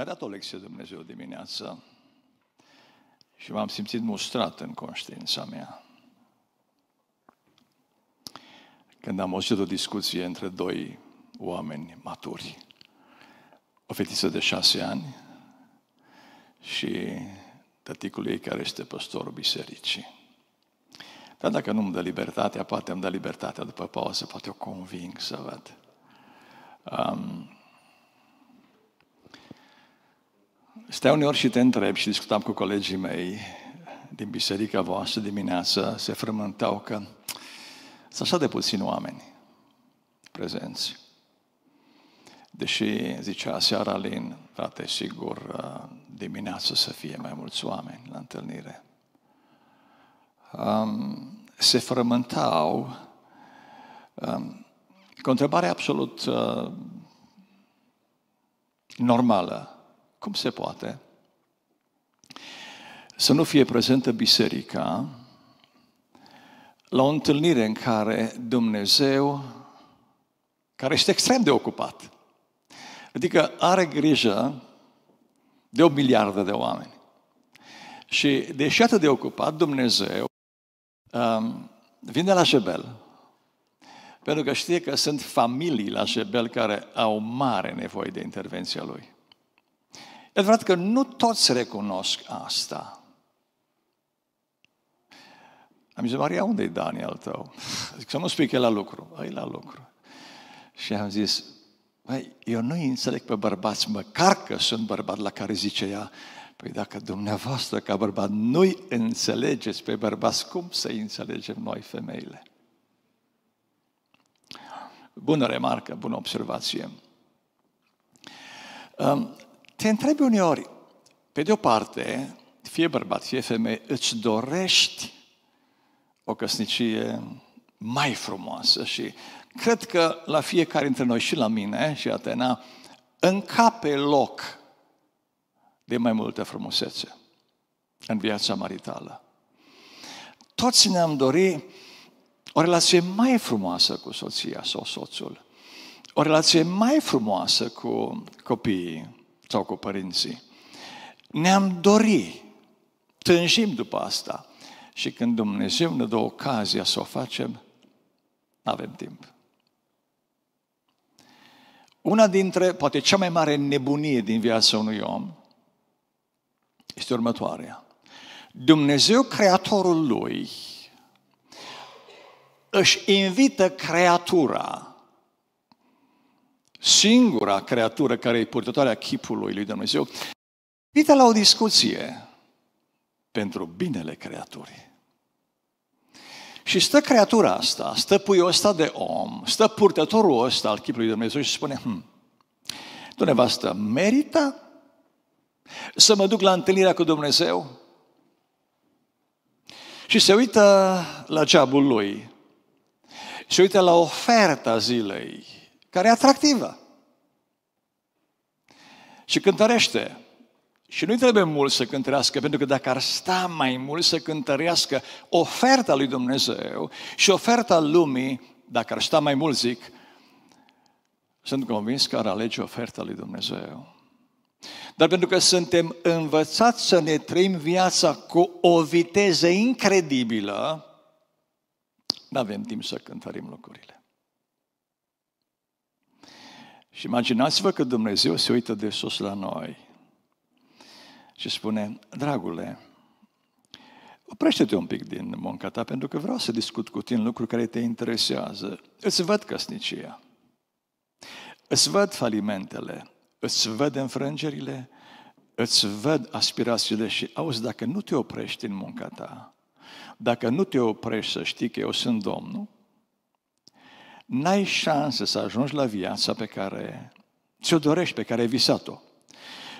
Mi-a dat o lecție Dumnezeu dimineață și m-am simțit mustrat în conștiința mea. Când am auzit o discuție între doi oameni maturi, o fetiță de șase ani și tăticul ei care este păstorul bisericii. Dar dacă nu îmi dă libertatea, poate îmi dă libertatea după pauză, poate o conving să văd. Um, Stai uneori și te întreb și discutam cu colegii mei din biserica voastră dimineața, se frământau că sunt așa de puțini oameni prezenți. Deși zicea seara Lin, frate, sigur, dimineața să fie mai mulți oameni la întâlnire. Um, se frământau um, cu o întrebare absolut uh, normală. Cum se poate? Să nu fie prezentă biserica la o întâlnire în care Dumnezeu, care este extrem de ocupat, adică are grijă de o miliardă de oameni. Și deși atât de ocupat, Dumnezeu um, vine la Jebel, pentru că știe că sunt familii la Jebel care au mare nevoie de intervenția Lui. E adevărat că nu toți recunosc asta. Am zis, Maria, unde e Daniel tău? Zic, să nu spui că e la lucru. E la lucru. Și am zis, Băi, eu nu înțeleg pe bărbați, măcar că sunt bărbat la care zice ea, păi dacă dumneavoastră ca bărbat nu-i înțelegeți pe bărbați, cum să înțelegem noi femeile? Bună remarcă, bună observație te întrebi uneori, pe de o parte, fie bărbat, fie femeie, îți dorești o căsnicie mai frumoasă și cred că la fiecare dintre noi și la mine și Atena încape loc de mai multă frumusețe în viața maritală. Toți ne-am dorit o relație mai frumoasă cu soția sau soțul, o relație mai frumoasă cu copiii, sau cu părinții. Ne-am dori, tânjim după asta. Și când Dumnezeu ne dă ocazia să o facem, nu avem timp. Una dintre, poate cea mai mare nebunie din viața unui om este următoarea. Dumnezeu, creatorul lui, își invită creatura singura creatură care e purtătoarea chipului lui Dumnezeu, invită la o discuție pentru binele creaturii. Și stă creatura asta, stă puiul ăsta de om, stă purtătorul ăsta al chipului lui Dumnezeu și spune, hm, tu nevastă, merită să mă duc la întâlnirea cu Dumnezeu? Și se uită la geabul lui, se uită la oferta zilei, care e atractivă. Și cântărește. Și nu-i trebuie mult să cântărească, pentru că dacă ar sta mai mult să cântărească oferta lui Dumnezeu și oferta lumii, dacă ar sta mai mult, zic, sunt convins că ar alege oferta lui Dumnezeu. Dar pentru că suntem învățați să ne trăim viața cu o viteză incredibilă, nu avem timp să cântărim lucrurile. Și imaginați-vă că Dumnezeu se uită de sus la noi și spune, dragule, oprește-te un pic din munca ta, pentru că vreau să discut cu tine lucruri care te interesează. Îți văd căsnicia, îți văd falimentele, îți văd înfrângerile, îți văd aspirațiile și auzi, dacă nu te oprești în munca ta, dacă nu te oprești să știi că eu sunt Domnul, n-ai șanse să ajungi la viața pe care ți-o dorești, pe care ai visat-o.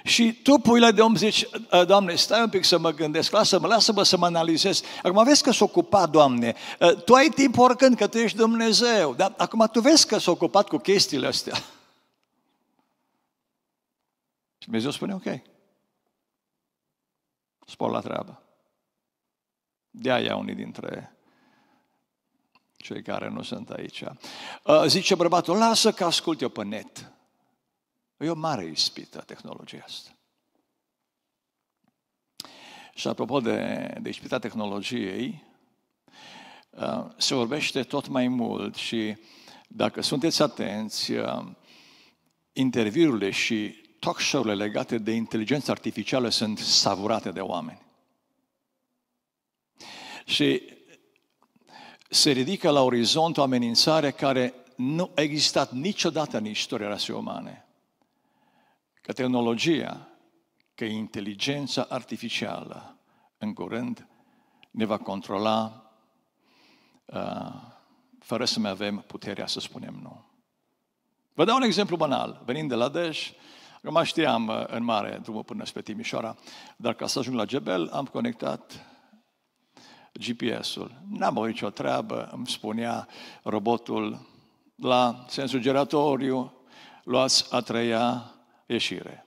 Și tu pui la de om zici, ă, Doamne, stai un pic să mă gândesc, lasă-mă, lasă-mă să mă analizez. Acum vezi că s-a ocupat, Doamne, ă, tu ai timp oricând, că tu ești Dumnezeu, dar acum tu vezi că s-a ocupat cu chestiile astea. Și Dumnezeu spune, ok, spor la treabă. De aia unii dintre cei care nu sunt aici. Uh, zice bărbatul, lasă că ascult eu pe net. E o mare ispită tehnologia asta. Și apropo de, de ispita tehnologiei, uh, se vorbește tot mai mult și dacă sunteți atenți, uh, interviurile și talk show-urile legate de inteligența artificială sunt savurate de oameni. Și se ridică la orizont o amenințare care nu a existat niciodată în istoria rasei umane. Că tehnologia, că inteligența artificială, în curând, ne va controla uh, fără să mai avem puterea să spunem nu. Vă dau un exemplu banal. Venind de la Dej, acum știam uh, în mare drumul până spre Timișoara, dar ca să ajung la Gebel, am conectat GPS-ul. N-am avut nicio treabă, îmi spunea robotul la sensul geratoriu, luați a treia ieșire.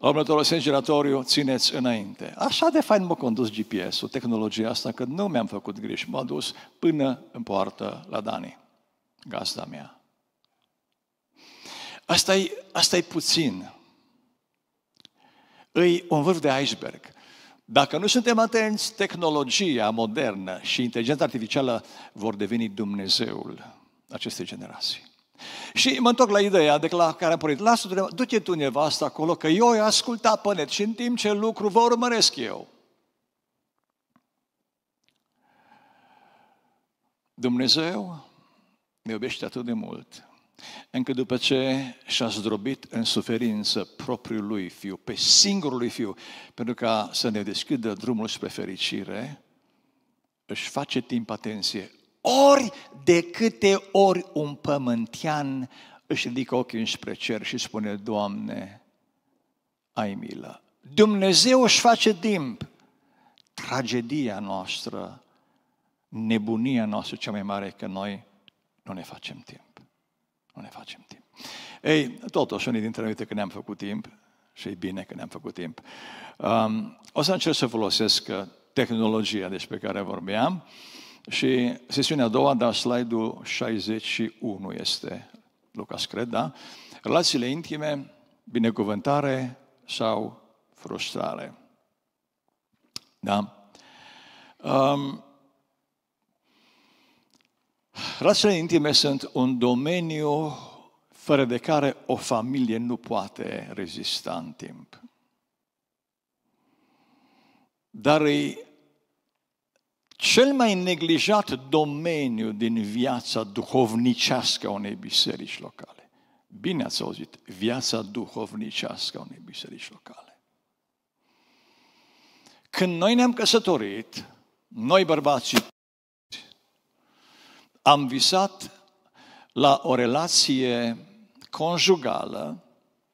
următorul sens giratoriu, țineți înainte. Așa de fain m-a condus GPS-ul, tehnologia asta, că nu mi-am făcut griji. M-a dus până în poartă la Dani, gazda mea. Asta asta e puțin. Îi un vârf de iceberg. Dacă nu suntem atenți, tehnologia modernă și inteligența artificială vor deveni Dumnezeul acestei generații. Și mă întorc la ideea de la care am pornit. Lasă, du-te tu nevasta acolo, că eu i-am ascultat pe net și în timp ce lucru vă urmăresc eu. Dumnezeu ne iubește atât de mult încă după ce și-a zdrobit în suferință propriul lui fiu, pe singurul lui fiu, pentru ca să ne deschidă drumul spre fericire, își face timp atenție. Ori de câte ori un pământian își ridică ochii înspre cer și spune, Doamne, ai milă. Dumnezeu își face timp. Tragedia noastră, nebunia noastră cea mai mare, că noi nu ne facem timp. Nu ne facem timp. Ei, totuși, unii dintre noi uite că ne-am făcut timp și e bine că ne-am făcut timp. Um, o să încerc să folosesc uh, tehnologia despre care vorbeam și sesiunea a doua, dar slide-ul 61 este, Lucas cred, da? Relațiile intime, binecuvântare sau frustrare. Da? Um, Relațiile intime sunt un domeniu fără de care o familie nu poate rezista în timp. Dar e cel mai neglijat domeniu din viața duhovnicească a unei biserici locale. Bine ați auzit, viața duhovnicească a unei biserici locale. Când noi ne-am căsătorit, noi bărbații am visat la o relație conjugală,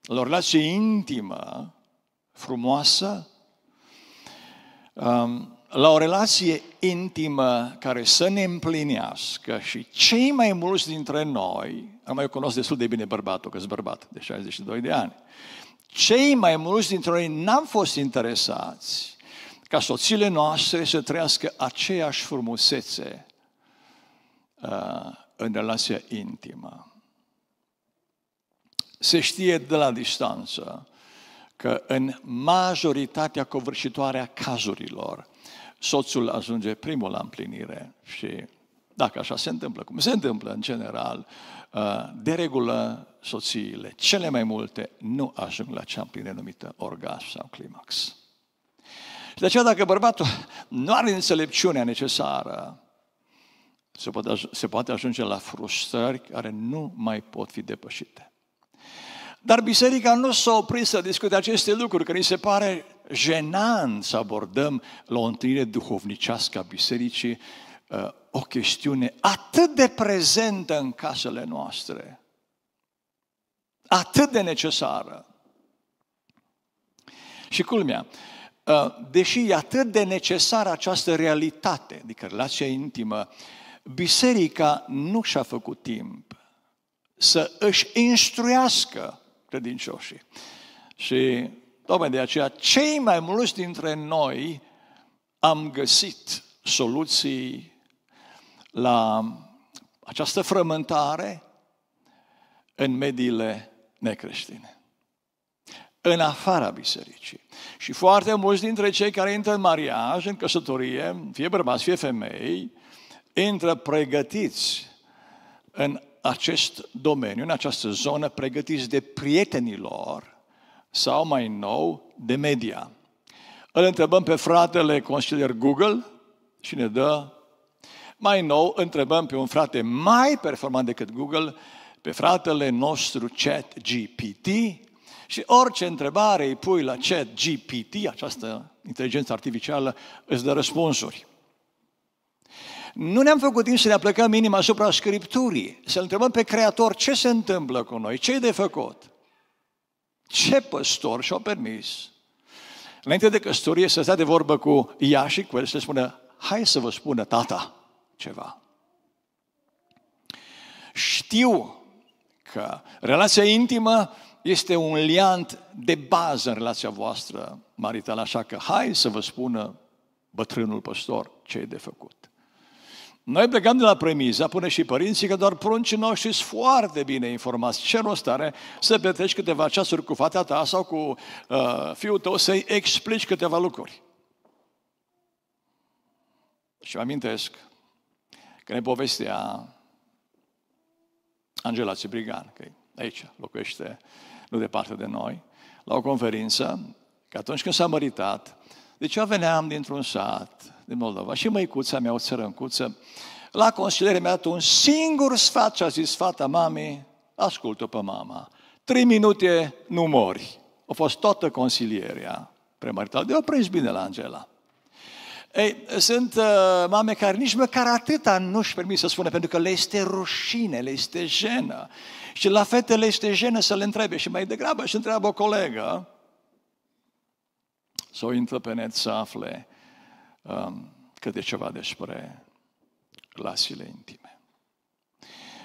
la o relație intimă, frumoasă, um, la o relație intimă care să ne împlinească și cei mai mulți dintre noi, am mai cunosc destul de bine bărbatul, că sunt bărbat de 62 de ani, cei mai mulți dintre noi n-am fost interesați ca soțiile noastre să trăiască aceeași frumusețe Uh, în relația intimă. Se știe de la distanță că în majoritatea covârșitoare a cazurilor, soțul ajunge primul la împlinire și dacă așa se întâmplă, cum se întâmplă în general, uh, de regulă soțiile, cele mai multe, nu ajung la cea împline numită orgasm sau climax. Și de aceea dacă bărbatul nu are înțelepciunea necesară se poate, se poate ajunge la frustrări care nu mai pot fi depășite. Dar biserica nu s-a oprit să discute aceste lucruri, că ni se pare jenant să abordăm la o întâlnire duhovnicească a bisericii uh, o chestiune atât de prezentă în casele noastre, atât de necesară. Și culmea, uh, deși e atât de necesară această realitate, adică relația intimă biserica nu și-a făcut timp să își instruiască credincioșii. Și tocmai de aceea, cei mai mulți dintre noi am găsit soluții la această frământare în mediile necreștine, în afara bisericii. Și foarte mulți dintre cei care intră în mariaj, în căsătorie, fie bărbați, fie femei, intră pregătiți în acest domeniu, în această zonă, pregătiți de prietenilor sau mai nou de media. Îl întrebăm pe fratele consilier Google și ne dă. Mai nou, întrebăm pe un frate mai performant decât Google, pe fratele nostru chat GPT și orice întrebare îi pui la chat GPT, această inteligență artificială, îți dă răspunsuri. Nu ne-am făcut timp să ne aplicăm inima asupra Scripturii, să întrebăm pe Creator ce se întâmplă cu noi, ce e de făcut. Ce păstor și-a permis? Înainte de căsătorie să stea de vorbă cu ea și cu el să spună, hai să vă spună tata ceva. Știu că relația intimă este un liant de bază în relația voastră maritală, așa că hai să vă spună bătrânul păstor ce e de făcut. Noi plecăm de la premiza, pune și părinții, că doar pruncii noștri sunt foarte bine informați. Ce rost are să petreci câteva ceasuri cu fata ta sau cu uh, fiul tău să-i explici câteva lucruri? Și mă amintesc că ne povestea Angela Țibrigan, că aici locuiește nu departe de noi, la o conferință, că atunci când s-a măritat, deci eu veneam dintr-un sat, din Moldova. Și măicuța mea, o țărâncuță, la consiliere mi-a dat un singur sfat și a zis fata mamei, ascultă pe mama, trei minute nu mori. A fost toată consilierea premaritală. De prins bine la Angela. Ei, sunt uh, mame care nici măcar atâta nu-și permit să spună, pentru că le este rușine, le este jenă. Și la fete le este jenă să le întrebe. Și mai degrabă și întreabă o colegă, sau intră pe net să afle Um, câte ceva despre clasile intime.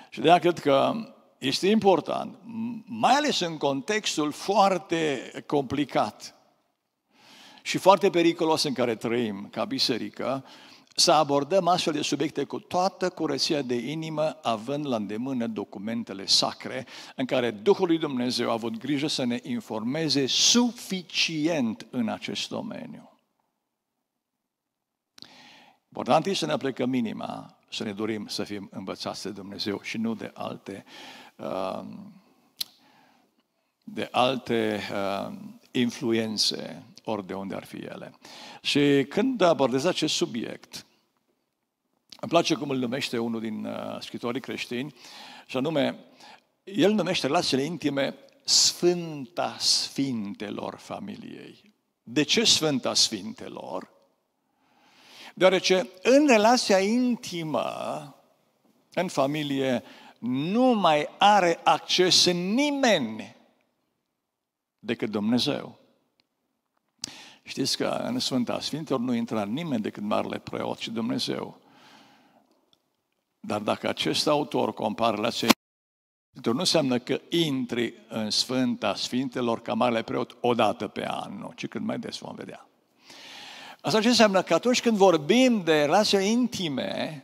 Și de cred că este important, mai ales în contextul foarte complicat și foarte periculos în care trăim ca biserică, să abordăm astfel de subiecte cu toată curăția de inimă, având la îndemână documentele sacre, în care Duhul lui Dumnezeu a avut grijă să ne informeze suficient în acest domeniu. Important e să ne aplicăm inima, să ne dorim să fim învățați de Dumnezeu și nu de alte, uh, de alte uh, influențe, ori de unde ar fi ele. Și când abordez acest subiect, îmi place cum îl numește unul din uh, scritorii creștini, și anume, el numește relațiile intime Sfânta Sfintelor familiei. De ce Sfânta Sfintelor? Deoarece în relația intimă, în familie, nu mai are acces nimeni decât Dumnezeu. Știți că în Sfânta Sfintelor nu intra nimeni decât Marele Preot și Dumnezeu. Dar dacă acest autor compară la cei nu înseamnă că intri în Sfânta Sfintelor ca Marele Preot o dată pe an, nu, ci cât mai des vom vedea. Asta ce înseamnă că atunci când vorbim de relații intime,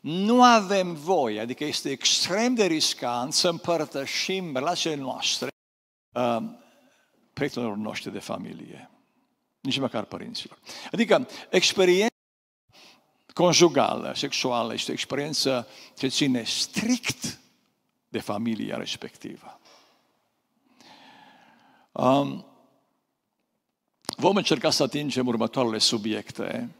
nu avem voie, adică este extrem de riscant să împărtășim relațiile noastre uh, prietenilor noștri de familie, nici măcar părinților. Adică experiența conjugală, sexuală, este o experiență ce ține strict de familia respectivă. Um, Vom încerca să atingem următoarele subiecte,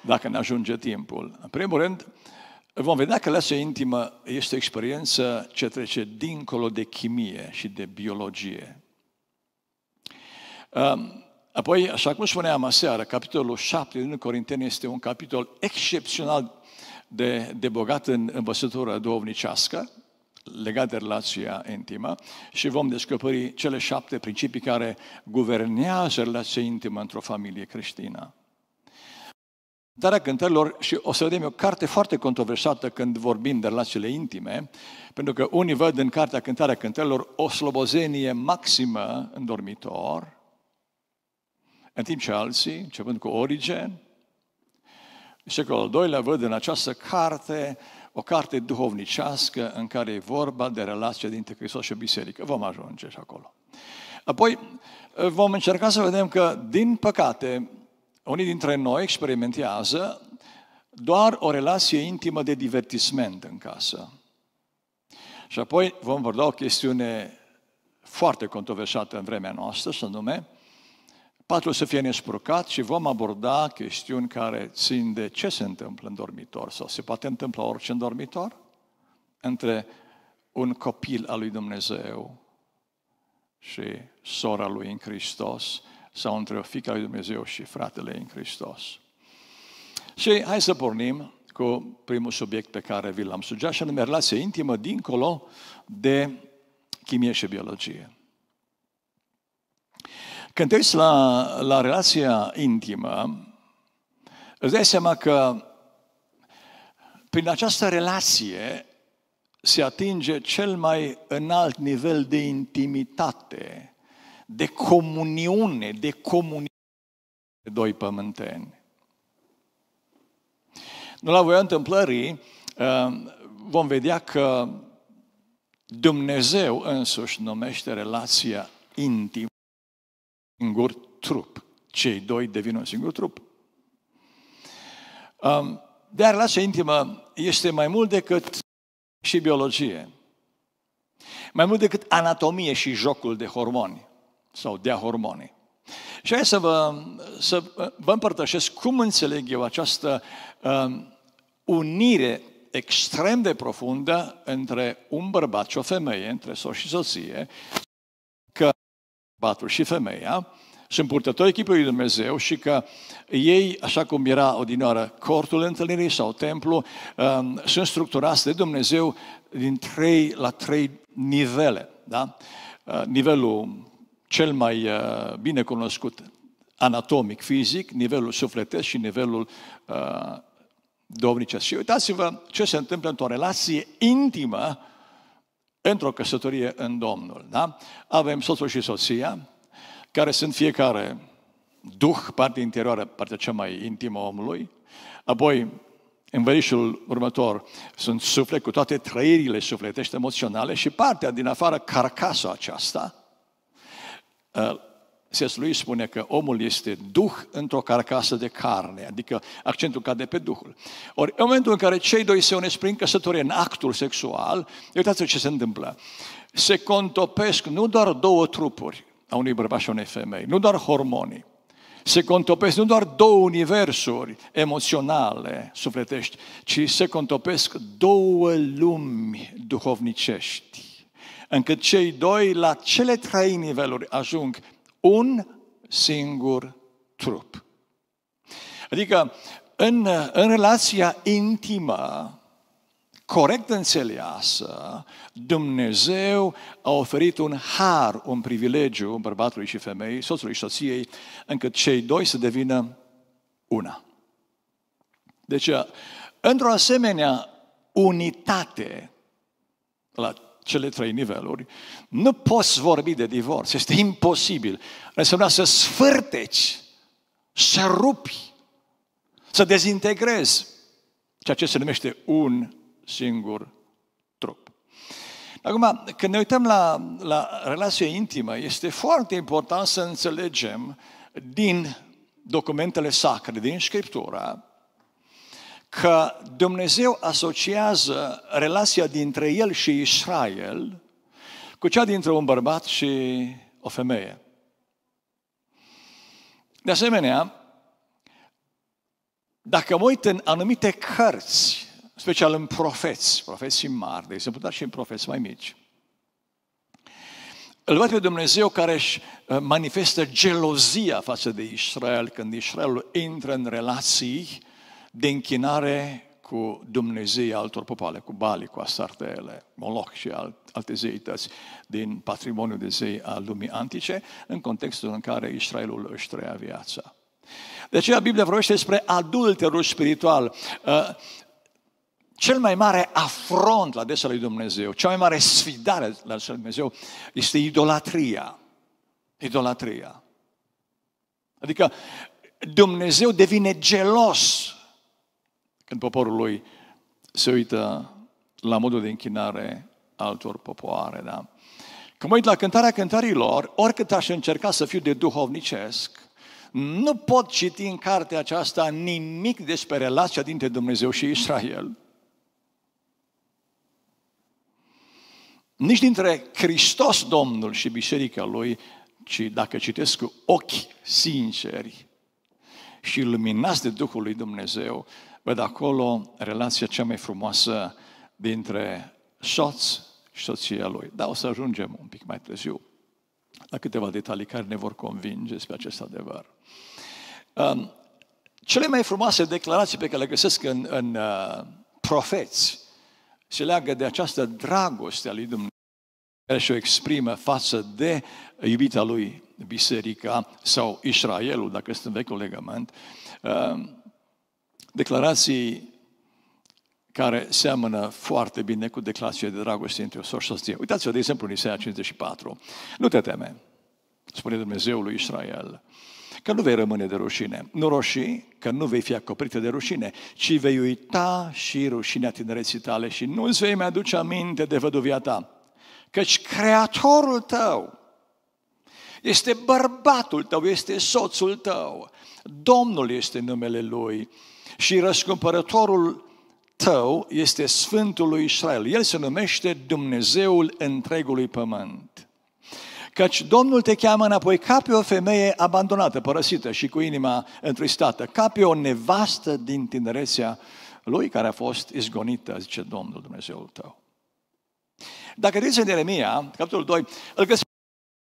dacă ne ajunge timpul. În primul rând, vom vedea că lasă intimă este o experiență ce trece dincolo de chimie și de biologie. Um, apoi, așa cum spuneam aseară, capitolul 7 din Corinteni este un capitol excepțional de, de bogat în învățătură duhovnicească legat de relația intimă și vom descoperi cele șapte principii care guvernează relația intimă într-o familie creștină. Darea cântărilor, și o să vedem, e o carte foarte controversată când vorbim de relațiile intime, pentru că unii văd în cartea Cântarea cântărilor o slobozenie maximă în dormitor, în timp ce alții, începând cu Origen, secolul al doilea, văd în această carte uh, o carte duhovnicească în care e vorba de relația dintre Hristos și biserică. Vom ajunge și acolo. Apoi vom încerca să vedem că, din păcate, unii dintre noi experimentează doar o relație intimă de divertisment în casă. Și apoi vom vorba o chestiune foarte controversată în vremea noastră, să nume Patru, să fie nespurcat și vom aborda chestiuni care țin de ce se întâmplă în dormitor sau se poate întâmpla orice în dormitor între un copil al lui Dumnezeu și sora lui în Hristos sau între o fică a lui Dumnezeu și fratele în Hristos. Și hai să pornim cu primul subiect pe care vi l-am sugerat, și anume relația intimă dincolo de chimie și biologie. Când te uiți la, la relația intimă, îți dai seama că prin această relație se atinge cel mai înalt nivel de intimitate, de comuniune, de comunitate de doi pământeni. Nu la voia întâmplării uh, vom vedea că Dumnezeu însuși numește relația intimă singur trup. Cei doi devin un singur trup. Um, dar relația intimă este mai mult decât și biologie. Mai mult decât anatomie și jocul de hormoni sau de hormoni. Și hai să vă, să vă împărtășesc cum înțeleg eu această uh, unire extrem de profundă între un bărbat și o femeie, între soț și soție, că bărbatul și femeia, sunt purtători chipului lui Dumnezeu și că ei, așa cum era odinioară cortul întâlnirii sau templu, um, sunt structurați de Dumnezeu din trei la trei nivele. Da? Uh, nivelul cel mai uh, bine cunoscut anatomic, fizic, nivelul sufletesc și nivelul uh, domnicesc. Și uitați-vă ce se întâmplă într-o relație intimă într-o căsătorie în Domnul. Da? Avem soțul și soția, care sunt fiecare duh, partea interioară, partea cea mai intimă a omului. Apoi, în verișul următor, sunt suflet cu toate trăirile sufletești, emoționale și partea din afară, carcasa aceasta, ă, C.S. lui spune că omul este duh într-o carcasă de carne, adică accentul cade pe duhul. Ori în momentul în care cei doi se unesc prin căsătorie în actul sexual, uitați-vă ce se întâmplă. Se contopesc nu doar două trupuri, a unui bărbat și a unei femei, nu doar hormonii, se contopesc nu doar două universuri emoționale, sufletești, ci se contopesc două lumi duhovnicești, încât cei doi la cele trei niveluri ajung un singur trup. Adică în, în relația intimă, corect înțeleasă, Dumnezeu a oferit un har, un privilegiu bărbatului și femei, soțului și soției, încât cei doi să devină una. Deci, într-o asemenea unitate, la cele trei niveluri, nu poți vorbi de divorț. Este imposibil. Înseamnă să sfârteci, să rupi, să dezintegrezi ceea ce se numește un singur trup. Acum, când ne uităm la, la relație intimă, este foarte important să înțelegem din documentele sacre, din Scriptura, că Dumnezeu asociază relația dintre el și Israel cu cea dintre un bărbat și o femeie. De asemenea, dacă mă uit în anumite cărți, special în profeți, profeții mari, de exemplu, dar și în profeți mai mici, îl văd pe Dumnezeu care își uh, manifestă gelozia față de Israel când Israelul intră în relații de închinare cu Dumnezei altor popoare, cu Bali, cu Astartele, Moloch și alte zeități din patrimoniul de zei al lumii antice, în contextul în care Israelul își trăia viața. De aceea Biblia vorbește despre adulterul spiritual. Uh, cel mai mare afront la adresa lui Dumnezeu, cea mai mare sfidare la adresa lui Dumnezeu este idolatria. Idolatria. Adică Dumnezeu devine gelos când poporul lui se uită la modul de închinare altor popoare, da? Când mă uit la cântarea cântărilor, oricât aș încerca să fiu de duhovnicesc, nu pot citi în cartea aceasta nimic despre relația dintre Dumnezeu și Israel. Nici dintre Hristos Domnul și Biserica Lui, ci dacă citesc cu ochi sinceri și luminați de Duhul lui Dumnezeu, Văd acolo relația cea mai frumoasă dintre soț și soția lui. Dar o să ajungem un pic mai târziu la câteva detalii care ne vor convinge despre acest adevăr. Um, cele mai frumoase declarații pe care le găsesc în, în uh, profeți se leagă de această dragoste a lui Dumnezeu care și-o exprimă față de iubita lui biserica sau Israelul, dacă este în vechiul legământ, um, declarații care seamănă foarte bine cu declarația de dragoste între o soră și o soție. Uitați-vă, de exemplu, în Isaia 54. Nu te teme, spune Dumnezeul lui Israel, că nu vei rămâne de rușine. Nu roșii, că nu vei fi acoperită de rușine, ci vei uita și rușinea tinereții tale și nu îți vei mai aduce aminte de văduvia ta. Căci Creatorul tău este bărbatul tău, este soțul tău, Domnul este numele Lui și răscumpărătorul tău este Sfântul lui Israel. El se numește Dumnezeul întregului pământ. Căci Domnul te cheamă înapoi ca pe o femeie abandonată, părăsită și cu inima întristată, ca pe o nevastă din tinerețea lui care a fost izgonită, zice Domnul Dumnezeul tău. Dacă te în Ieremia, capitolul 2, îl găsim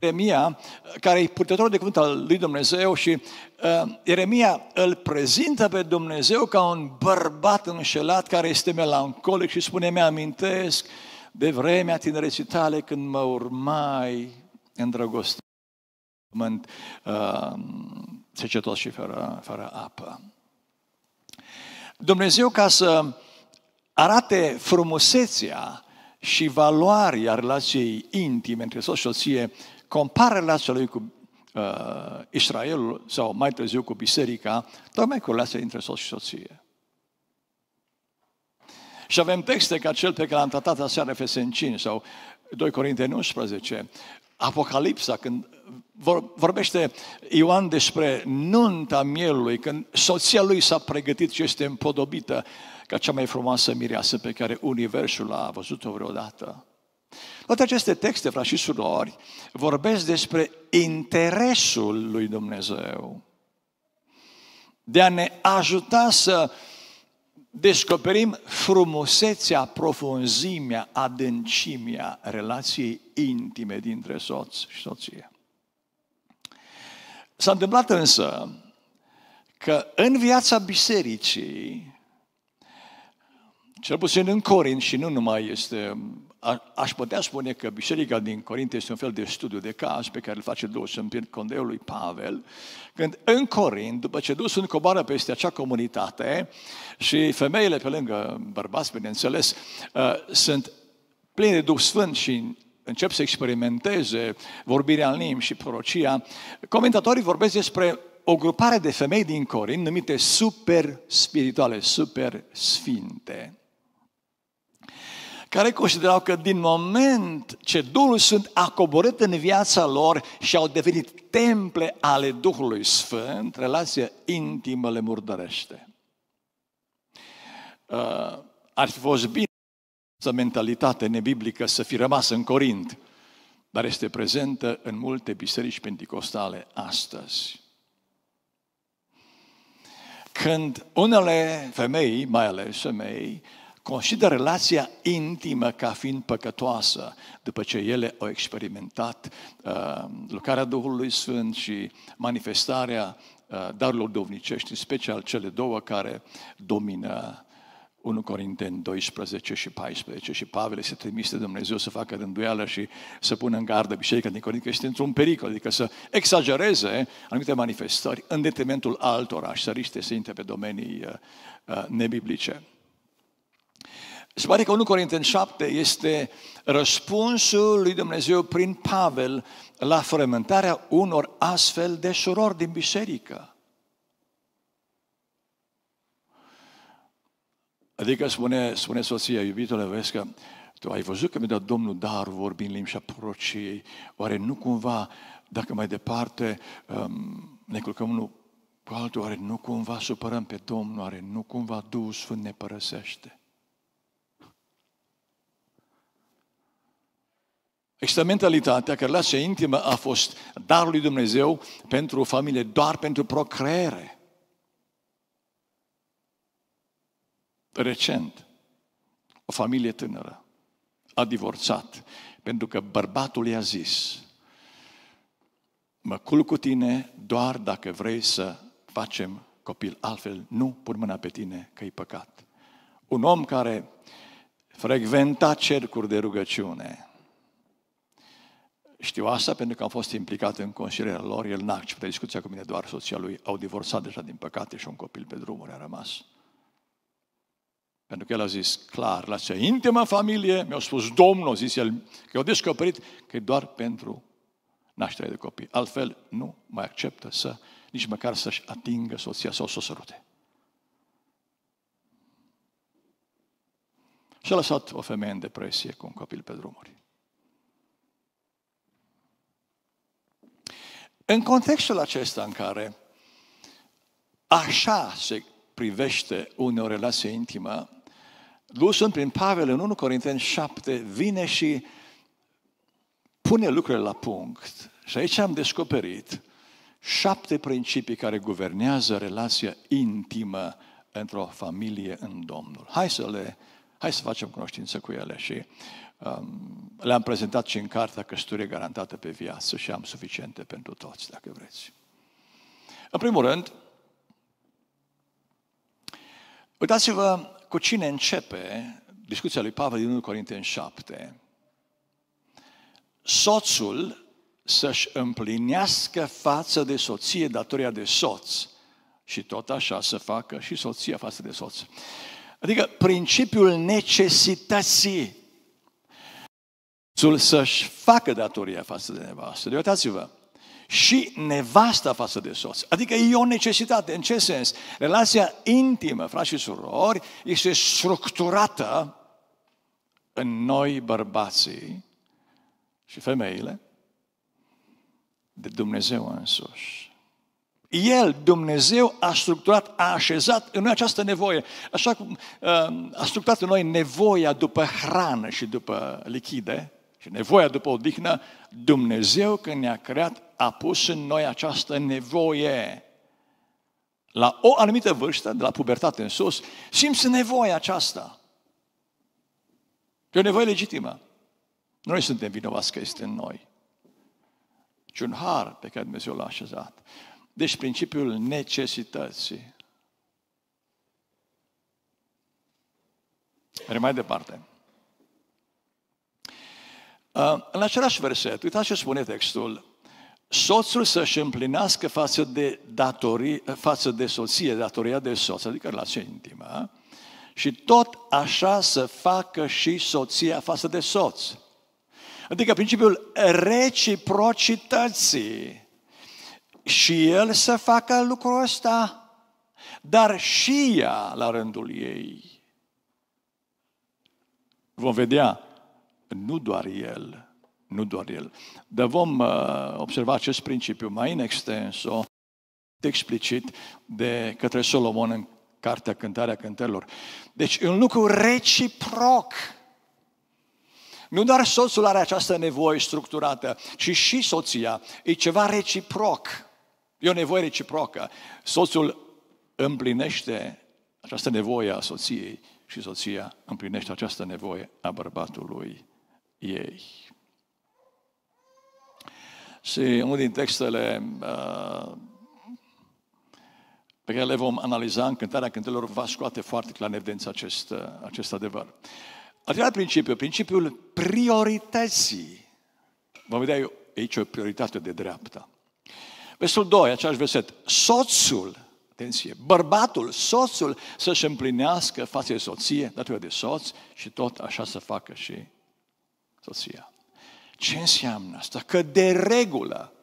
Ieremia, care e purtător de cuvânt al lui Dumnezeu și uh, Ieremia îl prezintă pe Dumnezeu ca un bărbat înșelat care este melancolic și spune, mi-amintesc de vremea tinereții tale când mă urmai în pământ uh, secetos și fără, fără apă. Dumnezeu, ca să arate frumusețea și valoarea relației intime între soț și soție, compară lațul lui cu uh, Israelul sau mai târziu cu biserica, tocmai cu lațul dintre soț și soție. Și avem texte ca cel pe care l-am tratat aseară Efeseni 5 sau 2 Corinteni 11, Apocalipsa, când vorbește Ioan despre nunta mielului, când soția lui s-a pregătit și este împodobită ca cea mai frumoasă mireasă pe care universul a văzut-o vreodată. Toate aceste texte, frați și surori, vorbesc despre interesul lui Dumnezeu de a ne ajuta să descoperim frumusețea, profunzimea, adâncimea relației intime dintre soț și soție. S-a întâmplat însă că în viața bisericii, cel puțin în Corint și nu numai este a, aș putea spune că biserica din Corint este un fel de studiu de caz pe care îl face Duhul Sfânt prin condeul lui Pavel, când în Corint, după ce Duhul Sfânt coboară peste acea comunitate și femeile pe lângă bărbați, bineînțeles, ă, sunt pline de Duh Sfânt și încep să experimenteze vorbirea în limbi și prorocia, comentatorii vorbesc despre o grupare de femei din Corint numite super spirituale, super sfinte care considerau că din moment ce Duhul Sfânt a coborât în viața lor și au devenit temple ale Duhului Sfânt, relația intimă le murdărește. Uh, ar fi fost bine să mentalitate nebiblică să fi rămas în Corint, dar este prezentă în multe biserici pentecostale astăzi. Când unele femei, mai ales femei, consideră relația intimă ca fiind păcătoasă după ce ele au experimentat uh, lucrarea Duhului Sfânt și manifestarea uh, darurilor dovnicești, în special cele două care domină 1 Corinteni 12 și 14 și Pavel se trimis de Dumnezeu să facă rânduială și să pună în gardă biserica din Corint că este într-un pericol, adică să exagereze anumite manifestări în detrimentul altora și să riște să intre pe domenii uh, uh nebiblice. Se pare că 1 Corinteni 7 este răspunsul lui Dumnezeu prin Pavel la frământarea unor astfel de surori din biserică. Adică spune, spune soția, iubitule, vezi că tu ai văzut că mi-a dat Domnul dar vorbind limbi și a Oare nu cumva, dacă mai departe um, ne culcăm unul cu altul, oare nu cumva supărăm pe Domnul, oare nu cumva Duhul Sfânt ne părăsește? Există deci mentalitatea că relația intimă a fost darul lui Dumnezeu pentru o familie, doar pentru procreere. Recent, o familie tânără a divorțat pentru că bărbatul i-a zis mă culc cu tine doar dacă vrei să facem copil, altfel nu pun mâna pe tine că e păcat. Un om care frecventa cercuri de rugăciune, știu asta pentru că am fost implicat în consilierea lor, el n-a acceptat discuția cu mine, doar soția lui. Au divorțat deja, din păcate, și un copil pe drumuri a rămas. Pentru că el a zis clar, la cea intimă familie, mi-a spus Domnul, a zis el, că au descoperit că e doar pentru nașterea de copii. Altfel nu mai acceptă să, nici măcar să-și atingă soția sau să o sărute. Și a lăsat o femeie în depresie cu un copil pe drumuri. În contextul acesta în care așa se privește o relație intimă, Lusun prin Pavel în 1 Corinteni 7 vine și pune lucrurile la punct. Și aici am descoperit șapte principii care guvernează relația intimă într-o familie în Domnul. Hai să le, hai să facem cunoștință cu ele și le-am prezentat și în cartea Căsătorie Garantată pe Viață și am suficiente pentru toți, dacă vreți. În primul rând, uitați-vă cu cine începe discuția lui Pavel din 1 Corinteni 7. Soțul să-și împlinească față de soție datoria de soț și tot așa să facă și soția față de soț. Adică principiul necesității să-și facă datoria față de nevastă. De uitați-vă, și nevasta față de soț. Adică e o necesitate. În ce sens? Relația intimă, frați și surori, este structurată în noi bărbații și femeile de Dumnezeu însuși. El, Dumnezeu, a structurat, a așezat în noi această nevoie, așa cum uh, a structurat în noi nevoia după hrană și după lichide, și nevoia după odihnă, Dumnezeu când ne-a creat a pus în noi această nevoie. La o anumită vârstă, de la pubertate în sus, simți nevoia aceasta. E o nevoie legitimă. Noi suntem vinovați că este în noi. Și un har pe care Dumnezeu l-a așezat. Deci principiul necesității. mai departe. Uh, în același verset, uitați ce spune textul. Soțul să-și împlinească față de, datorii, față de soție, datoria de soț, adică relația intimă, și tot așa să facă și soția față de soț. Adică principiul reciprocității. Și el să facă lucrul ăsta, dar și ea la rândul ei. Vom vedea nu doar el, nu doar el. Dar vom uh, observa acest principiu mai în extenso, explicit de către Solomon în Cartea Cântarea Cântărilor. Deci un lucru reciproc. Nu doar soțul are această nevoie structurată, ci și soția. E ceva reciproc. E o nevoie reciprocă. Soțul împlinește această nevoie a soției și soția împlinește această nevoie a bărbatului ei. Și unul din textele uh, pe care le vom analiza în cântarea cântelor va scoate foarte clar în evidență acest, uh, acest adevăr. Al treilea principiu, principiul priorității. Vom vedea aici o prioritate de dreapta. Versul 2, același verset. Soțul, atenție, bărbatul, soțul să-și împlinească față de soție, datorită de soț și tot așa să facă și soția. Ce înseamnă asta? Că de regulă,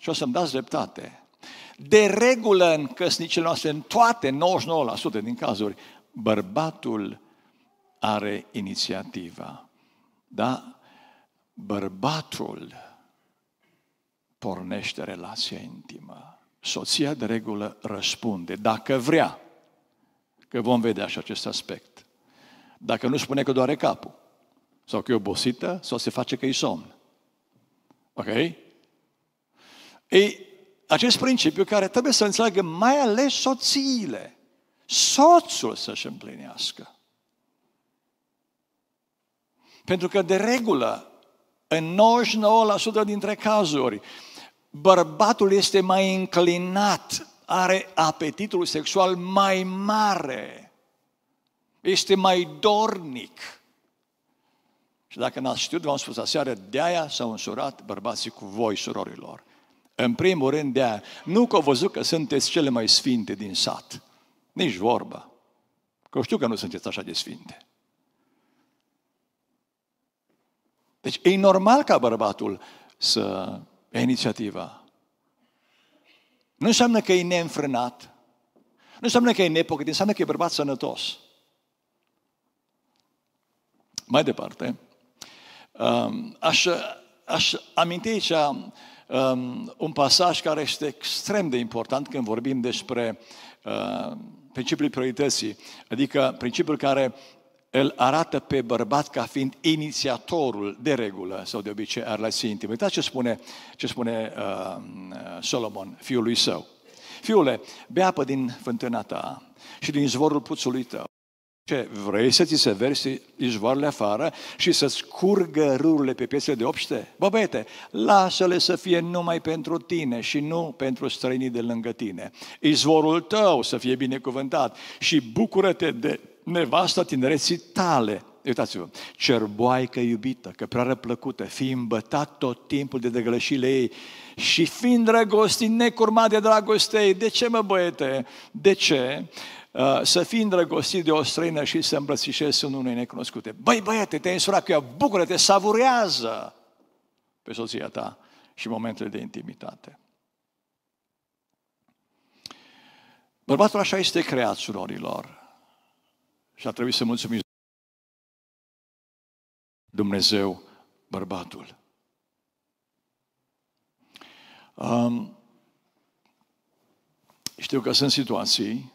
și o să-mi dați dreptate, de regulă în căsnicile noastre, în toate 99% din cazuri, bărbatul are inițiativa. Da? Bărbatul pornește relația intimă. Soția de regulă răspunde, dacă vrea, că vom vedea și acest aspect. Dacă nu spune că doare capul. Sau că e obosită, sau se face că e somn. Ok? Ei, acest principiu care trebuie să înțeleagă mai ales soțiile, soțul să-și împlinească. Pentru că, de regulă, în 99% dintre cazuri, bărbatul este mai înclinat, are apetitul sexual mai mare, este mai dornic. Și dacă n-ați știut, v-am spus aseară, de-aia s-au însurat bărbații cu voi, surorilor. În primul rând de aia. Nu că au văzut că sunteți cele mai sfinte din sat. Nici vorbă. Că știu că nu sunteți așa de sfinte. Deci e normal ca bărbatul să ia inițiativa. Nu înseamnă că e neînfrânat. Nu înseamnă că e nepocătit. înseamnă că e bărbat sănătos. Mai departe, Um, aș, aș aminti aici um, um, un pasaj care este extrem de important când vorbim despre uh, principiul priorității, adică principiul care îl arată pe bărbat ca fiind inițiatorul de regulă sau de obicei a relației intime. Uitați ce spune, ce spune uh, Solomon, fiul lui său. Fiule, bea apă din fântâna ta și din zvorul puțului tău, ce? Vrei să ți se versi izvoarele afară și să-ți curgă râurile pe piețele de obște? Bă, băiete, lasă-le să fie numai pentru tine și nu pentru străinii de lângă tine. Izvorul tău să fie binecuvântat și bucură-te de nevasta tinereții tale. Uitați-vă, cerboaică iubită, prea plăcută, fi îmbătat tot timpul de degălășile ei și fiind drăgostit necurmat de dragostei. De ce, mă băiete? De ce? Uh, să fii îndrăgostit de o străină și să îmbrățișezi în unei necunoscute. Băi, băiete, te-ai însurat cu ea, bucură-te, savurează pe soția ta și momentele de intimitate. Bărbatul așa este creat, surorilor. Și a trebuit să mulțumim Dumnezeu, bărbatul. Um, știu că sunt situații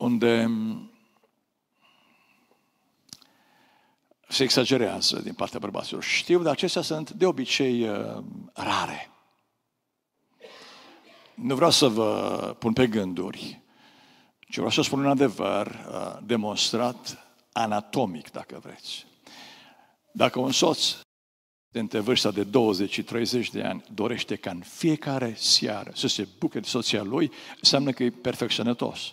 unde mm, se exagerează din partea bărbaților. Știu, dar acestea sunt de obicei uh, rare. Nu vreau să vă pun pe gânduri, ci vreau să spun un adevăr uh, demonstrat anatomic, dacă vreți. Dacă un soț între vârsta de 20 și 30 de ani dorește ca în fiecare seară să se bucure de soția lui, înseamnă că e perfecționatos.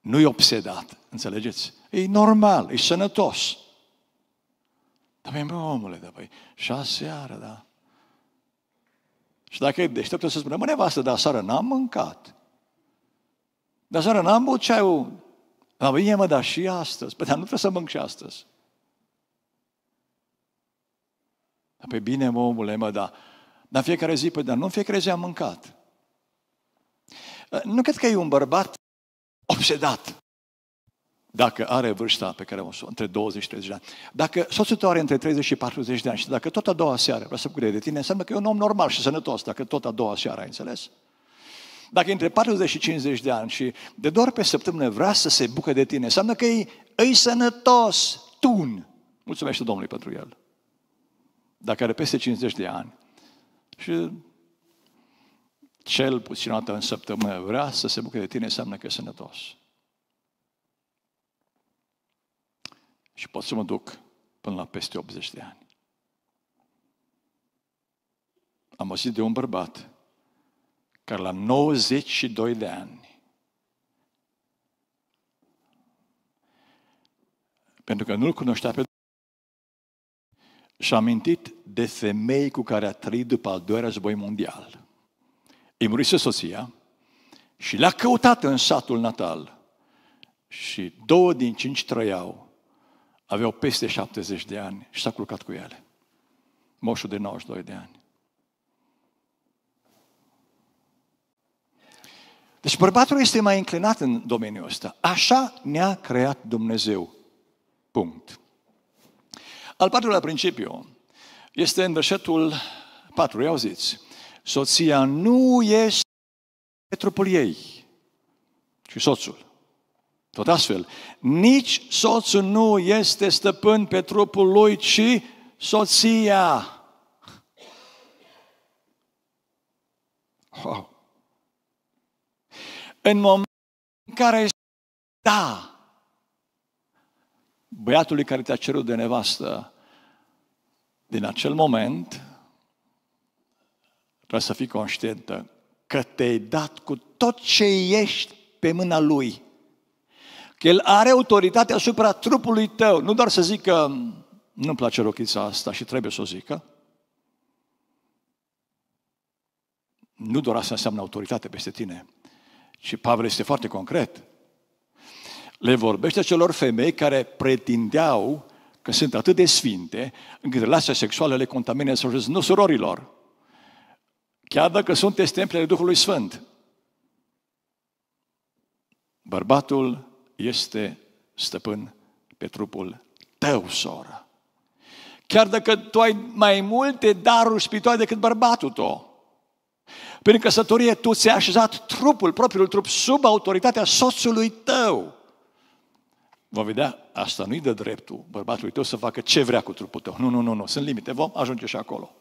Nu e obsedat, înțelegeți? E normal, e sănătos. Dar mai mă, omule, dar păi, șase seara, da? Și dacă e deștept, o să spună, mă, nevastă, dar seara n-am mâncat. Dar seara n-am băut ceaiul. Dar bine, mă, dar și astăzi. Păi, dar nu trebuie să mânc și astăzi. Dar pe bine, mă, omule, mă, dar, dar fiecare zi, păi, dar nu în fiecare zi am mâncat. Ă, nu cred că e un bărbat obsedat. Dacă are vârsta pe care am o între 20 și 30 de ani. Dacă soțul tău are între 30 și 40 de ani și dacă tot a doua seară vrea să bucure de tine, înseamnă că e un om normal și sănătos, dacă tot a doua seară ai înțeles? Dacă e între 40 și 50 de ani și de doar pe săptămână vrea să se bucă de tine, înseamnă că e, e sănătos, tun. Mulțumesc Domnului pentru el. Dacă are peste 50 de ani și cel puțin o dată în săptămână vrea să se bucure de tine, înseamnă că e sănătos. Și pot să mă duc până la peste 80 de ani. Am auzit de un bărbat care la 92 de ani pentru că nu-l cunoștea pe și a amintit de femei cu care a trăit după al doilea război mondial îi murise soția și l-a căutat în satul natal. Și două din cinci trăiau, aveau peste 70 de ani și s-a culcat cu ele. Moșul de 92 de ani. Deci bărbatul este mai înclinat în domeniul ăsta. Așa ne-a creat Dumnezeu. Punct. Al patrulea principiu este în versetul 4, ia auziți. Soția nu este metropul ei, ci soțul. Tot astfel, nici soțul nu este stăpân pe trupul lui, ci soția. Wow. În momentul în care da băiatului care te-a cerut de nevastă, din acel moment trebuie să fii conștientă că te-ai dat cu tot ce ești pe mâna Lui. Că El are autoritate asupra trupului tău. Nu doar să zică, nu-mi place rochița asta și trebuie să o zică. Nu doar asta înseamnă autoritate peste tine, și Pavel este foarte concret. Le vorbește celor femei care pretindeau că sunt atât de sfinte, încât relația sexuală le contaminează, nu surorilor, Chiar dacă sunteți templele Duhului Sfânt, bărbatul este stăpân pe trupul tău, soră. Chiar dacă tu ai mai multe daruri spirituale decât bărbatul tău, prin căsătorie tu ți-ai așezat trupul, propriul trup, sub autoritatea soțului tău. Vom vedea, asta nu-i de dreptul bărbatului tău să facă ce vrea cu trupul tău. Nu, nu, nu, nu, sunt limite, vom ajunge și acolo.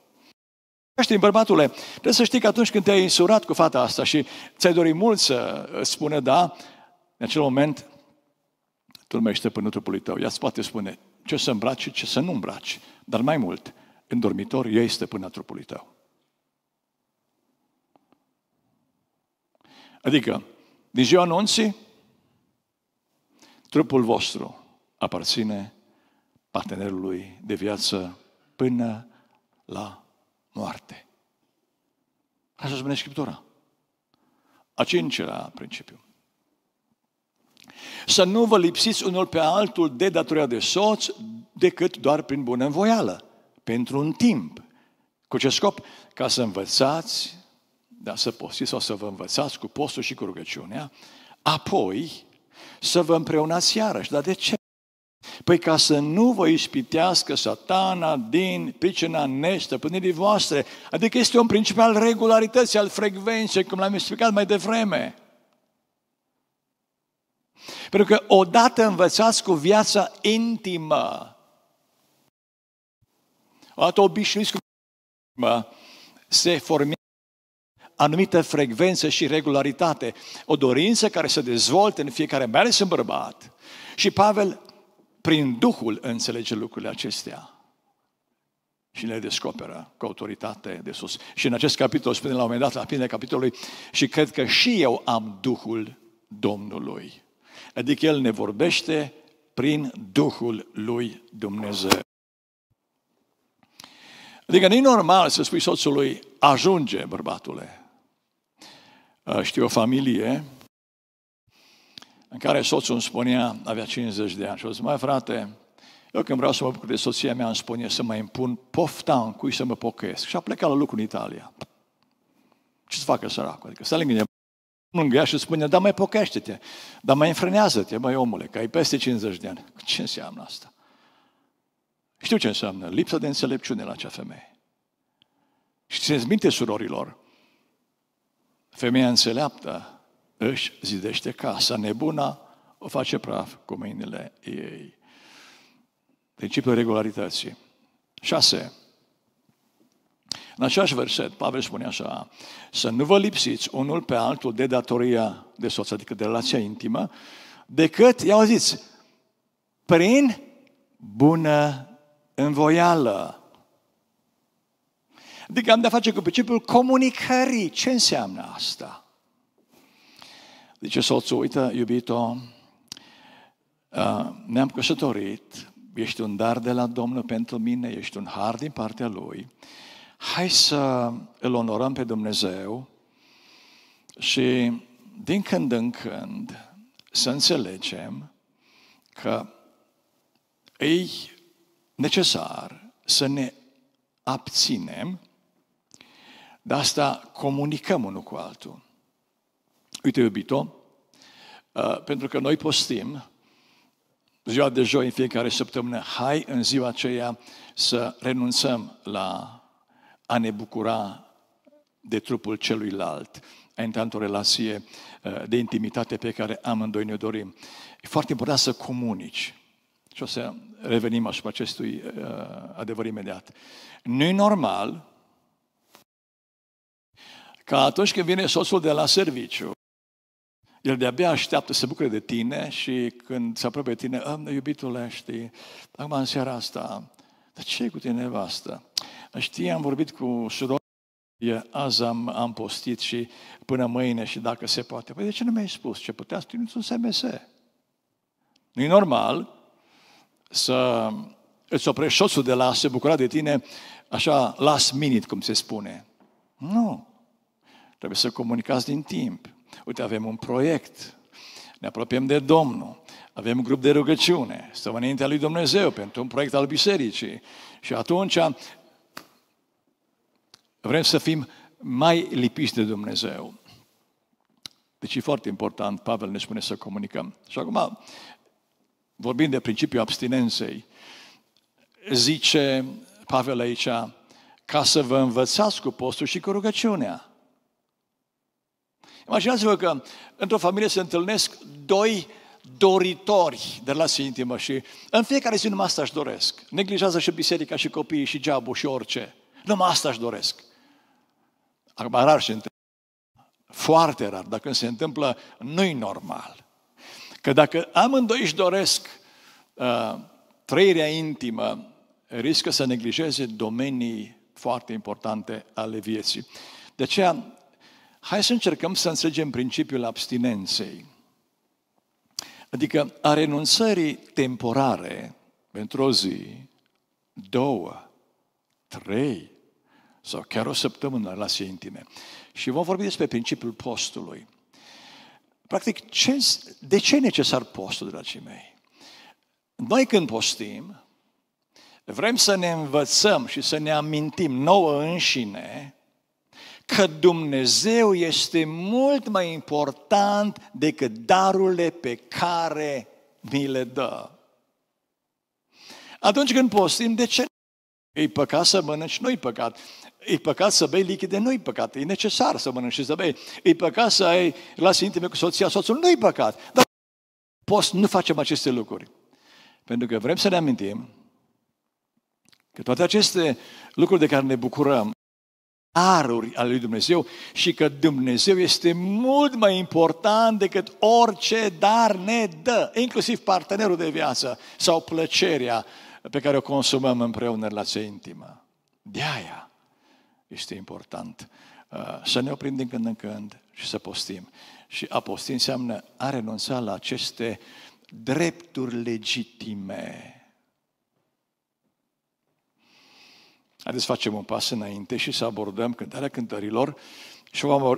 Știi, bărbatule, trebuie să știi că atunci când te-ai însurat cu fata asta și ți-ai dorit mult să spune da, în acel moment tu ești până trupului tău. Ea îți poate spune ce să îmbraci și ce să nu îmbraci. Dar mai mult, în dormitor, ea este până trupului tău. Adică, din ziua anunții, trupul vostru aparține partenerului de viață până la moarte. Așa spune Scriptura. A cincilea principiu. Să nu vă lipsiți unul pe altul de datoria de soț decât doar prin bunăvoială, pentru un timp. Cu ce scop? Ca să învățați, da, să postiți sau să vă învățați cu postul și cu rugăciunea, apoi să vă împreunați iarăși. Dar de ce? Păi ca să nu vă ispitească satana din pricina neștăpânirii voastre. Adică este un principiu al regularității, al frecvenței, cum l-am explicat mai devreme. Pentru că odată învățați cu viața intimă, odată obișnuiți cu viața intimă, se formează anumită frecvență și regularitate, o dorință care se dezvoltă în fiecare, mai ales în bărbat. Și Pavel prin Duhul înțelege lucrurile acestea și le descoperă cu autoritate de sus. Și în acest capitol, spune la un moment dat, la finele capitolului, și cred că și eu am Duhul Domnului. Adică El ne vorbește prin Duhul lui Dumnezeu. Adică nu e normal să spui soțului, ajunge bărbatule. Ă, știu o familie în care soțul îmi spunea, avea 50 de ani, și a zis, mai frate, eu când vreau să mă bucur de soția mea, îmi spune să mă impun pofta în cui să mă pocăiesc. Și a plecat la lucru în Italia. Ce să facă săracul? Adică să lângă lângă ea și spune, dar mai pocăște-te, dar mai înfrânează-te, mai omule, că ai peste 50 de ani. Ce înseamnă asta? Știu ce înseamnă, lipsa de înțelepciune la acea femeie. Și țineți minte, surorilor, femeia înțeleaptă își zidește casa. Nebuna o face praf cu mâinile ei. Principiul regularității. 6. În același verset, Pavel spune așa, să nu vă lipsiți unul pe altul de datoria de soț, adică de relația intimă, decât, ia zis: prin bună învoială. Adică am de-a face cu principiul comunicării. Ce înseamnă asta? Zice deci soțul, uite, iubito, ne-am căsătorit, ești un dar de la Domnul pentru mine, ești un har din partea Lui. Hai să îl onorăm pe Dumnezeu și din când în când să înțelegem că e necesar să ne abținem, de asta comunicăm unul cu altul. Uite, iubito, uh, pentru că noi postim ziua de joi în fiecare săptămână, hai în ziua aceea să renunțăm la a ne bucura de trupul celuilalt, a intra într-o relație uh, de intimitate pe care amândoi ne dorim. E foarte important să comunici. Și o să revenim asupra acestui uh, adevăr imediat. Nu e normal ca atunci când vine soțul de la serviciu, el de-abia așteaptă să bucure de tine și când se apropie tine, am iubitule, știi, acum în seara asta, dar ce e cu tine nevastă? Știi, am vorbit cu surora, azi am, am postit și până mâine și dacă se poate. Păi de ce nu mi-ai spus ce putea să trimiți un SMS? nu e normal să îți oprești soțul de la a se bucura de tine așa last minute, cum se spune. Nu. Trebuie să comunicați din timp. Uite, avem un proiect, ne apropiem de Domnul, avem un grup de rugăciune, stăm înaintea lui Dumnezeu pentru un proiect al bisericii. Și atunci vrem să fim mai lipiți de Dumnezeu. Deci e foarte important, Pavel ne spune să comunicăm. Și acum, vorbind de principiul abstinenței, zice Pavel aici, ca să vă învățați cu postul și cu rugăciunea. Imaginați-vă că într-o familie se întâlnesc doi doritori de sine intimă și în fiecare zi numai asta își doresc. Neglijează și biserica, și copiii, și geabul, și orice. Numai asta își doresc. Acum rar se întâmplă. Foarte rar. Dacă când se întâmplă, nu-i normal. Că dacă amândoi își doresc uh, trăirea intimă, riscă să neglijeze domenii foarte importante ale vieții. De aceea, Hai să încercăm să înțelegem principiul abstinenței. Adică a renunțării temporare pentru o zi, două, trei sau chiar o săptămână la se intime. Și vom vorbi despre principiul postului. Practic, ce, de ce e necesar postul, dragii mei? Noi când postim, vrem să ne învățăm și să ne amintim nouă înșine că Dumnezeu este mult mai important decât darurile pe care mi le dă. Atunci când postim, de ce? E păcat să mănânci, nu-i păcat. E păcat să bei lichide, nu-i păcat. E necesar să mănânci și să bei. E păcat să ai relații intime cu soția, soțul, nu-i păcat. Dar post nu facem aceste lucruri. Pentru că vrem să ne amintim că toate aceste lucruri de care ne bucurăm daruri ale lui Dumnezeu și că Dumnezeu este mult mai important decât orice dar ne dă, inclusiv partenerul de viață sau plăcerea pe care o consumăm împreună în relația intimă. De aia este important uh, să ne oprim din când în când și să postim. Și a posti înseamnă a renunța la aceste drepturi legitime Haideți să facem un pas înainte și să abordăm cântarea cântărilor și o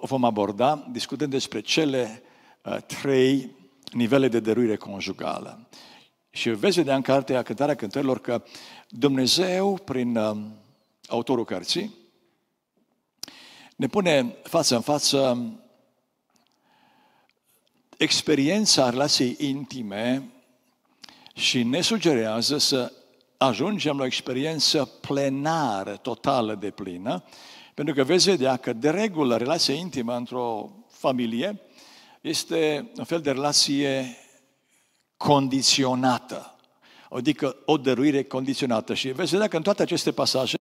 vom aborda discutând despre cele uh, trei nivele de dăruire conjugală. Și veți vedea în cartea Cântarea Cântărilor că Dumnezeu, prin uh, autorul cărții, ne pune față în față experiența relației intime și ne sugerează să ajungem la o experiență plenară, totală de plină, pentru că veți vedea că, de regulă, relația intimă într-o familie este un fel de relație condiționată, adică o dăruire condiționată. Și veți vedea că în toate aceste pasaje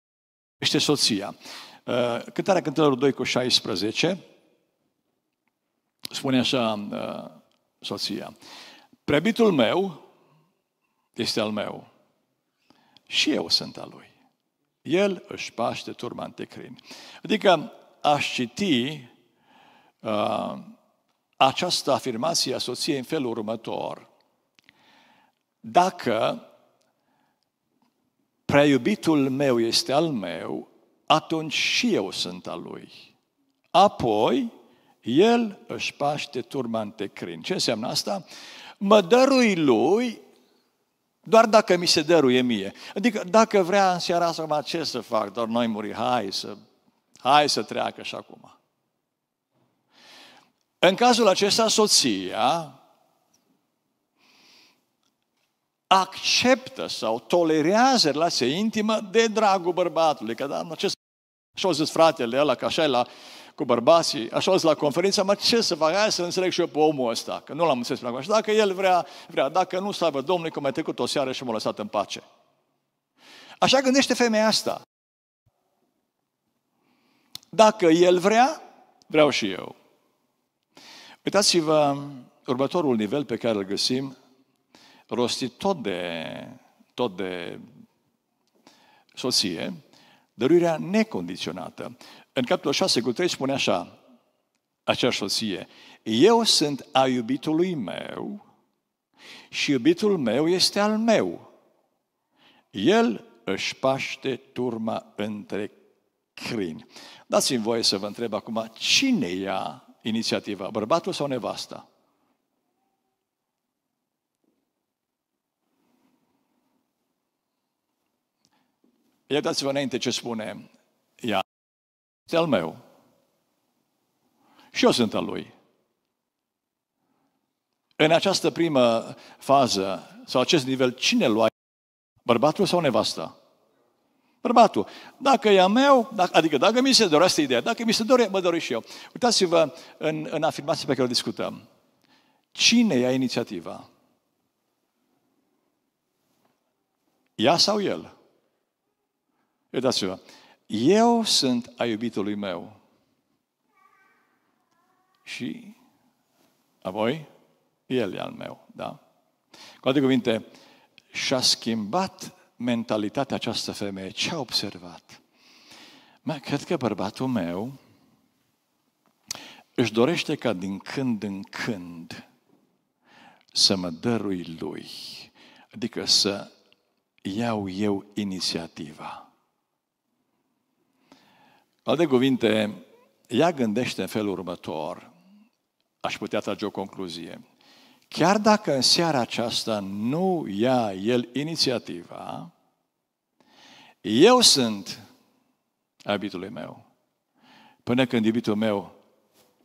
este soția. Uh, cântarea cântărilor 2 cu 16 spune așa uh, soția. Prebitul meu este al meu și eu sunt al lui. El își paște turma anticrim. Adică aș citi uh, această afirmație soției în felul următor. Dacă prea iubitul meu este al meu, atunci și eu sunt al lui. Apoi, el își paște turma în tecrin. Ce înseamnă asta? Mă dărui lui doar dacă mi se dăruie mie. Adică dacă vrea în seara asta, ce să fac? Doar noi muri, hai să, hai să treacă și acum. În cazul acesta, soția acceptă sau tolerează relația intimă de dragul bărbatului. Că, da, ce și au zis fratele ăla, că așa e la cu bărbații, așa la conferință, mă, ce să fac, hai să înțeleg și eu pe omul ăsta, că nu l-am înțeles pe acum. Și dacă el vrea, vrea, dacă nu, slavă Domnului, că m-a trecut o seară și m-a lăsat în pace. Așa gândește femeia asta. Dacă el vrea, vreau și eu. Uitați-vă următorul nivel pe care îl găsim, rostit tot de, tot de soție, dăruirea necondiționată. În capitolul 6 cu 3 spune așa, acea soție, eu sunt a iubitului meu și iubitul meu este al meu. El își paște turma între crini. Dați-mi voie să vă întreb acum, cine ia inițiativa, bărbatul sau nevasta? Ia dați-vă înainte ce spune este al meu. Și eu sunt al lui. În această primă fază, sau acest nivel, cine lua? Bărbatul sau nevasta? Bărbatul. Dacă e a meu, dacă, adică dacă mi se dorește asta ideea, dacă mi se dore, mă doresc și eu. Uitați-vă în, în afirmația pe care o discutăm. Cine ia inițiativa? Ea sau el? Uitați-vă. Eu sunt a iubitului meu. Și apoi, el e al meu, da? Cu alte cuvinte, și-a schimbat mentalitatea această femeie. Ce a observat? Mă, cred că bărbatul meu își dorește ca din când în când să mă dărui lui. Adică să iau eu inițiativa. Alte cuvinte, ea gândește în felul următor, aș putea trage o concluzie. Chiar dacă în seara aceasta nu ia el inițiativa, eu sunt a iubitului meu. Până când iubitul meu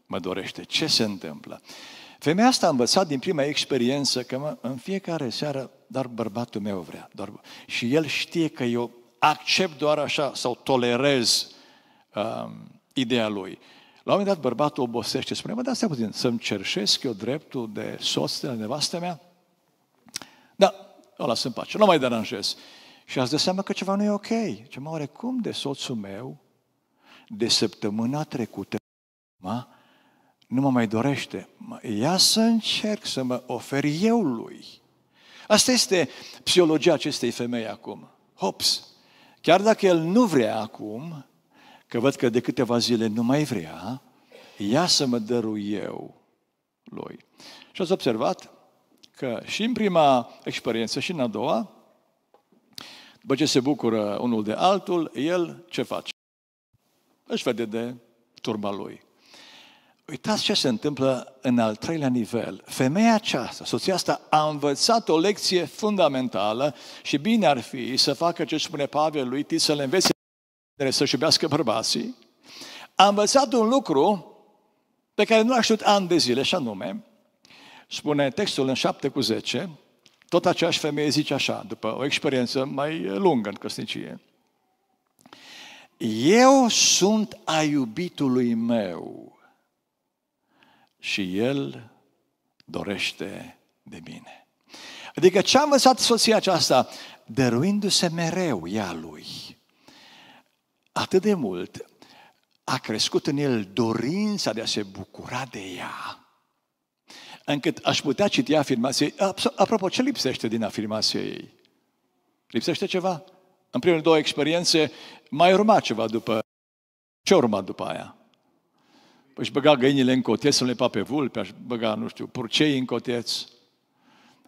mă dorește. Ce se întâmplă? Femeia asta a învățat din prima experiență că mă, în fiecare seară doar bărbatul meu vrea. Doar, și el știe că eu accept doar așa sau tolerez uh, ideea lui. La un moment dat, bărbatul obosește, spune, mă, dați puțin, să-mi cerșesc eu dreptul de soț de nevastă mea? Da, las în pace, nu mai deranjez. Și ați dă seama că ceva nu e ok. Ce mă, oare cum de soțul meu, de săptămâna trecută, ma, nu mă mai dorește. Mă, ia să încerc să mă ofer eu lui. Asta este psihologia acestei femei acum. Hops. Chiar dacă el nu vrea acum, Că văd că de câteva zile nu mai vrea, ia să mă dăru eu lui. Și ați observat că și în prima experiență și în a doua, după ce se bucură unul de altul, el ce face? Își vede de turma lui. Uitați ce se întâmplă în al treilea nivel. Femeia aceasta, soția asta, a învățat o lecție fundamentală și bine ar fi să facă ce spune Pavel lui Tit, să le învețe care să-și iubească bărbații, a învățat un lucru pe care nu a știut ani de zile, și anume, spune textul în 7 cu 10, tot aceeași femeie zice așa, după o experiență mai lungă în căsnicie. Eu sunt a iubitului meu și el dorește de mine. Adică ce a învățat soția aceasta? Dăruindu-se mereu ea lui atât de mult a crescut în el dorința de a se bucura de ea, încât aș putea citi afirmația ei. Apropo, ce lipsește din afirmația ei? Lipsește ceva? În primele două experiențe mai urma ceva după... Ce urma după aia? Păi își băga găinile în coteț, le pape vulpe, aș băga, nu știu, purcei în coteț.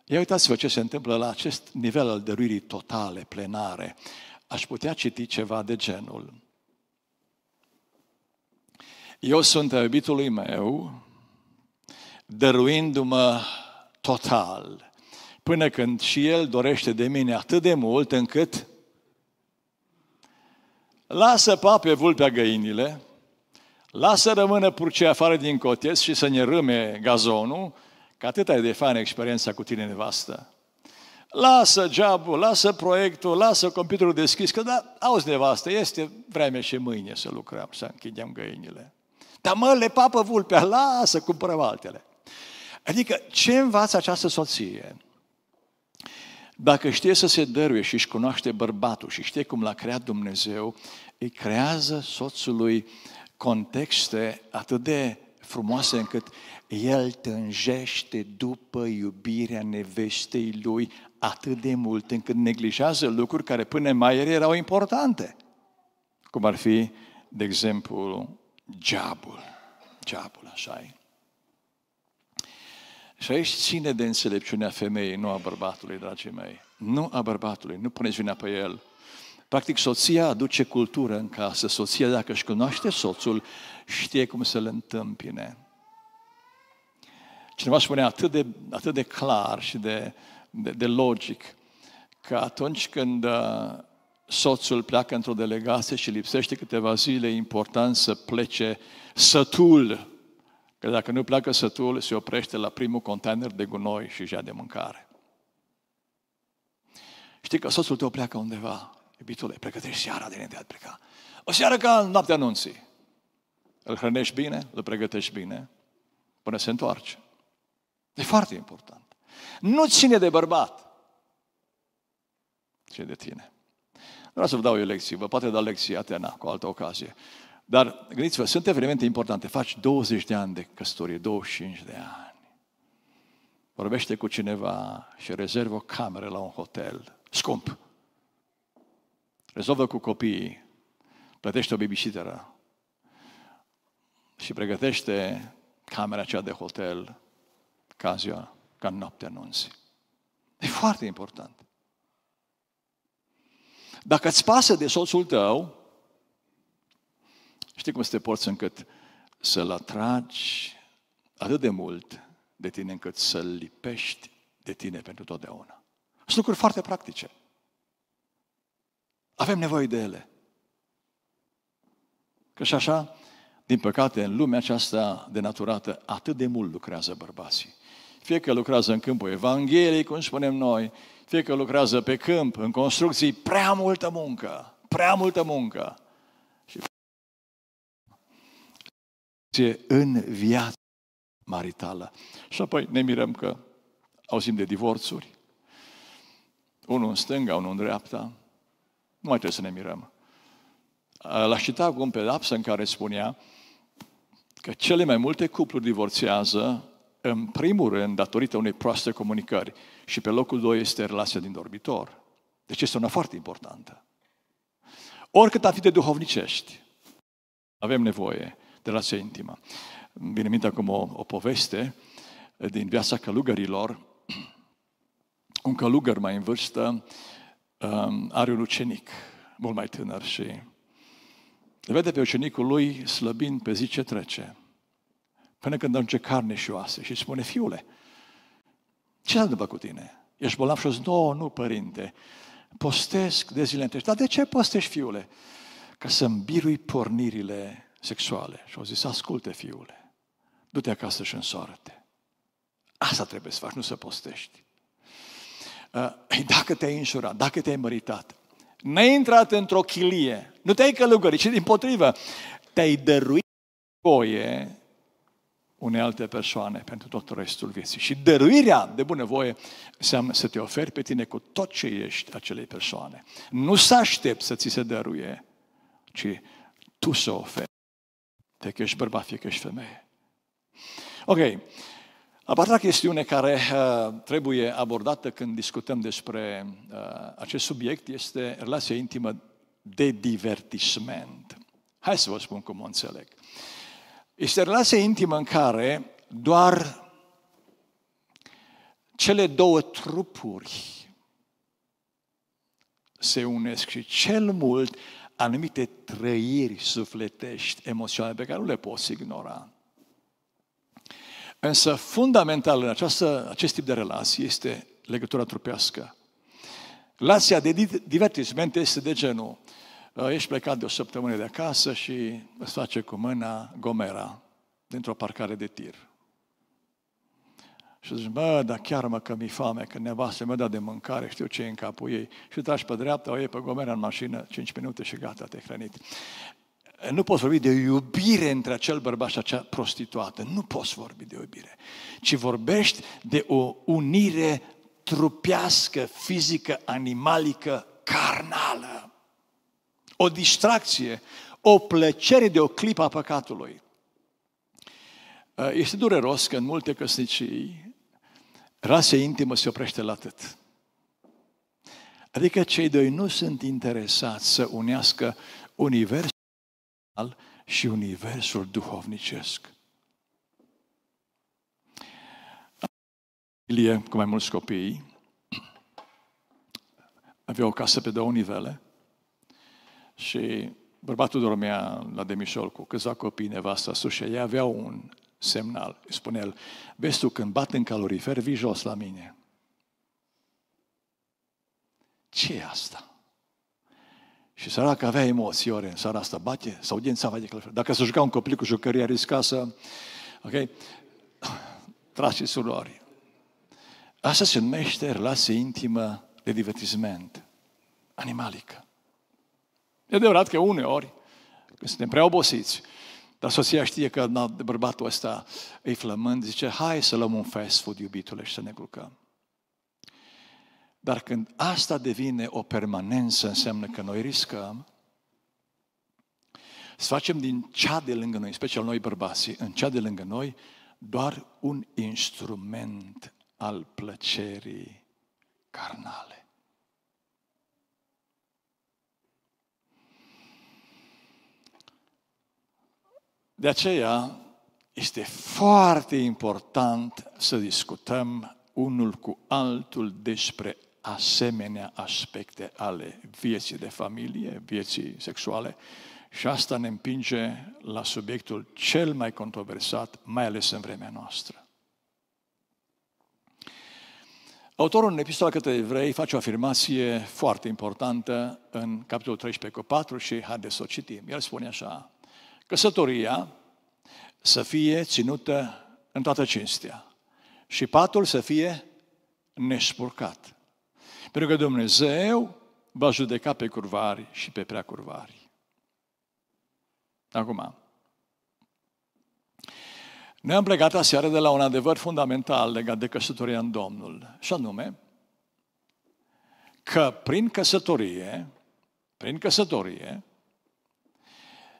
Ia uitați-vă ce se întâmplă la acest nivel al dăruirii totale, plenare aș putea citi ceva de genul. Eu sunt a iubitului meu, dăruindu-mă total, până când și el dorește de mine atât de mult încât lasă pape vulpea găinile, lasă rămână purcea afară din coteț și să ne râme gazonul, că atâta e de fain experiența cu tine nevastă. Lasă geabul, lasă proiectul, lasă computerul deschis, că da, auzi nevastă, este vreme și mâine să lucrăm, să închidem găinile. Dar mă, le papă vulpea, lasă, cumpărăm altele. Adică ce învață această soție? Dacă știe să se dăruie și își cunoaște bărbatul și știe cum l-a creat Dumnezeu, îi creează soțului contexte atât de frumoase încât el tânjește după iubirea nevestei lui, atât de mult încât neglijează lucruri care până mai ieri erau importante. Cum ar fi, de exemplu, geabul. Geabul, așa e. Și aici ține de înțelepciunea femeii, nu a bărbatului, dragii mei. Nu a bărbatului, nu puneți vina pe el. Practic, soția aduce cultură în casă. Soția, dacă își cunoaște soțul, știe cum să-l întâmpine. Cineva spune atât de, atât de clar și de de, de logic că atunci când uh, soțul pleacă într-o delegație și lipsește câteva zile, e important să plece sătul. Că dacă nu pleacă sătul, se oprește la primul container de gunoi și ia de mâncare. Știi că soțul tău pleacă undeva. Iubitule, pregătești seara de de pleca. O seară ca în noaptea anunții. Îl hrănești bine, îl pregătești bine, până se întoarce. E foarte important. Nu ține de bărbat, ci de tine. Nu vreau să vă dau eu lecții, vă poate da lecții Atena cu altă ocazie. Dar gândiți-vă, sunt evenimente importante. Faci 20 de ani de căsătorie, 25 de ani. Vorbește cu cineva și rezervă o cameră la un hotel scump. Rezolvă cu copiii, plătește o babysitteră și pregătește camera aceea de hotel ca ziua ca noaptea nunții. E foarte important. Dacă îți pasă de soțul tău, știi cum să te porți încât să-l atragi atât de mult de tine încât să-l lipești de tine pentru totdeauna. Sunt lucruri foarte practice. Avem nevoie de ele. Că și așa, din păcate, în lumea aceasta denaturată, atât de mult lucrează bărbații fie că lucrează în câmpul Evangheliei, cum spunem noi, fie că lucrează pe câmp, în construcții, prea multă muncă, prea multă muncă. Și în viața maritală. Și apoi ne mirăm că auzim de divorțuri, unul în stânga, unul în dreapta. Nu mai trebuie să ne mirăm. L-aș cita acum pe lapsă în care spunea că cele mai multe cupluri divorțează în primul rând, datorită unei proaste comunicări. Și pe locul doi este relația din dormitor. Deci este una foarte importantă. Oricât am fi de duhovnicești, avem nevoie de relație intimă. Vine minte acum o, o poveste din viața călugărilor. Un călugăr mai în vârstă um, are un ucenic mult mai tânăr și vede pe ucenicul lui slăbind pe zi ce trece. Până când ajunge carne și oase și spune, fiule, ce s-a întâmplat cu tine? Ești bolnav și zic, nu, nu, părinte, postesc de zile întregi. Dar de ce postești, fiule? Ca să-mi birui pornirile sexuale. Și au zis, asculte, fiule, du-te acasă și însoară-te. Asta trebuie să faci, nu să postești. Uh, dacă te-ai înșurat, dacă te-ai măritat, n-ai intrat într-o chilie, nu te-ai călugărit, ci din potrivă, te-ai dăruit voie unei alte persoane pentru tot restul vieții. Și dăruirea de bunăvoie înseamnă să te oferi pe tine cu tot ce ești acelei persoane. Nu să aștepți să ți se dăruie, ci tu să oferi. Fie că ești bărbat, fie că ești femeie. Ok. A patra chestiune care uh, trebuie abordată când discutăm despre uh, acest subiect este relația intimă de divertisment. Hai să vă spun cum o înțeleg. Uh, este relație intimă în care doar cele două trupuri se unesc și cel mult anumite trăiri sufletești, emoționale, pe care nu le poți ignora. Însă, fundamental în această, acest tip de relație este legătura trupească. Relația de divertisment este de genul Uh, ești plecat de o săptămână de acasă și îți face cu mâna Gomera dintr-o parcare de tir. Și zici, mă, dar chiar mă că mi-e foame, că nevastă Mă da de mâncare, știu ce e în capul ei. Și tragi pe dreapta, o iei pe Gomera în mașină, 5 minute și gata, te-ai hrănit. Nu poți vorbi de iubire între acel bărbat și acea prostituată. Nu poți vorbi de iubire. Ci vorbești de o unire trupească, fizică, animalică, carnală o distracție, o plăcere de o clipă a păcatului. Uh, este dureros că în multe căsnicii rasa intimă se oprește la atât. Adică cei doi nu sunt interesați să unească universul și universul duhovnicesc. Ilie, cu mai mulți copii, avea o casă pe două nivele, și bărbatul dormea la demișol cu câțiva copii, nevasta sus și ei aveau un semnal. Îi spune el, vezi tu, când bat în calorifer, vii jos la mine. ce e asta? Și săracă avea emoții ore în seara asta, bate sau din țava de calorifer. Dacă se juca un copil cu jucăria risca să... Ok? Trage surori. Asta se numește relație intimă de divertisment, animalică. E adevărat că uneori, când suntem prea obosiți, dar soția știe că na, bărbatul ăsta îi flămând, zice, hai să luăm un fast food, iubitule, și să ne culcăm. Dar când asta devine o permanență, înseamnă că noi riscăm să facem din cea de lângă noi, în special noi bărbații, în cea de lângă noi, doar un instrument al plăcerii carnale. De aceea este foarte important să discutăm unul cu altul despre asemenea aspecte ale vieții de familie, vieții sexuale. Și asta ne împinge la subiectul cel mai controversat, mai ales în vremea noastră. Autorul în Epistola către Evrei face o afirmație foarte importantă în capitolul 13 cu 4 și haideți să o citim. El spune așa, Căsătoria să fie ținută în toată cinstea și patul să fie nespurcat. Pentru că Dumnezeu va judeca pe curvari și pe prea curvari. Acum, noi am plecat aseară de la un adevăr fundamental legat de căsătoria în Domnul, și anume că prin căsătorie, prin căsătorie,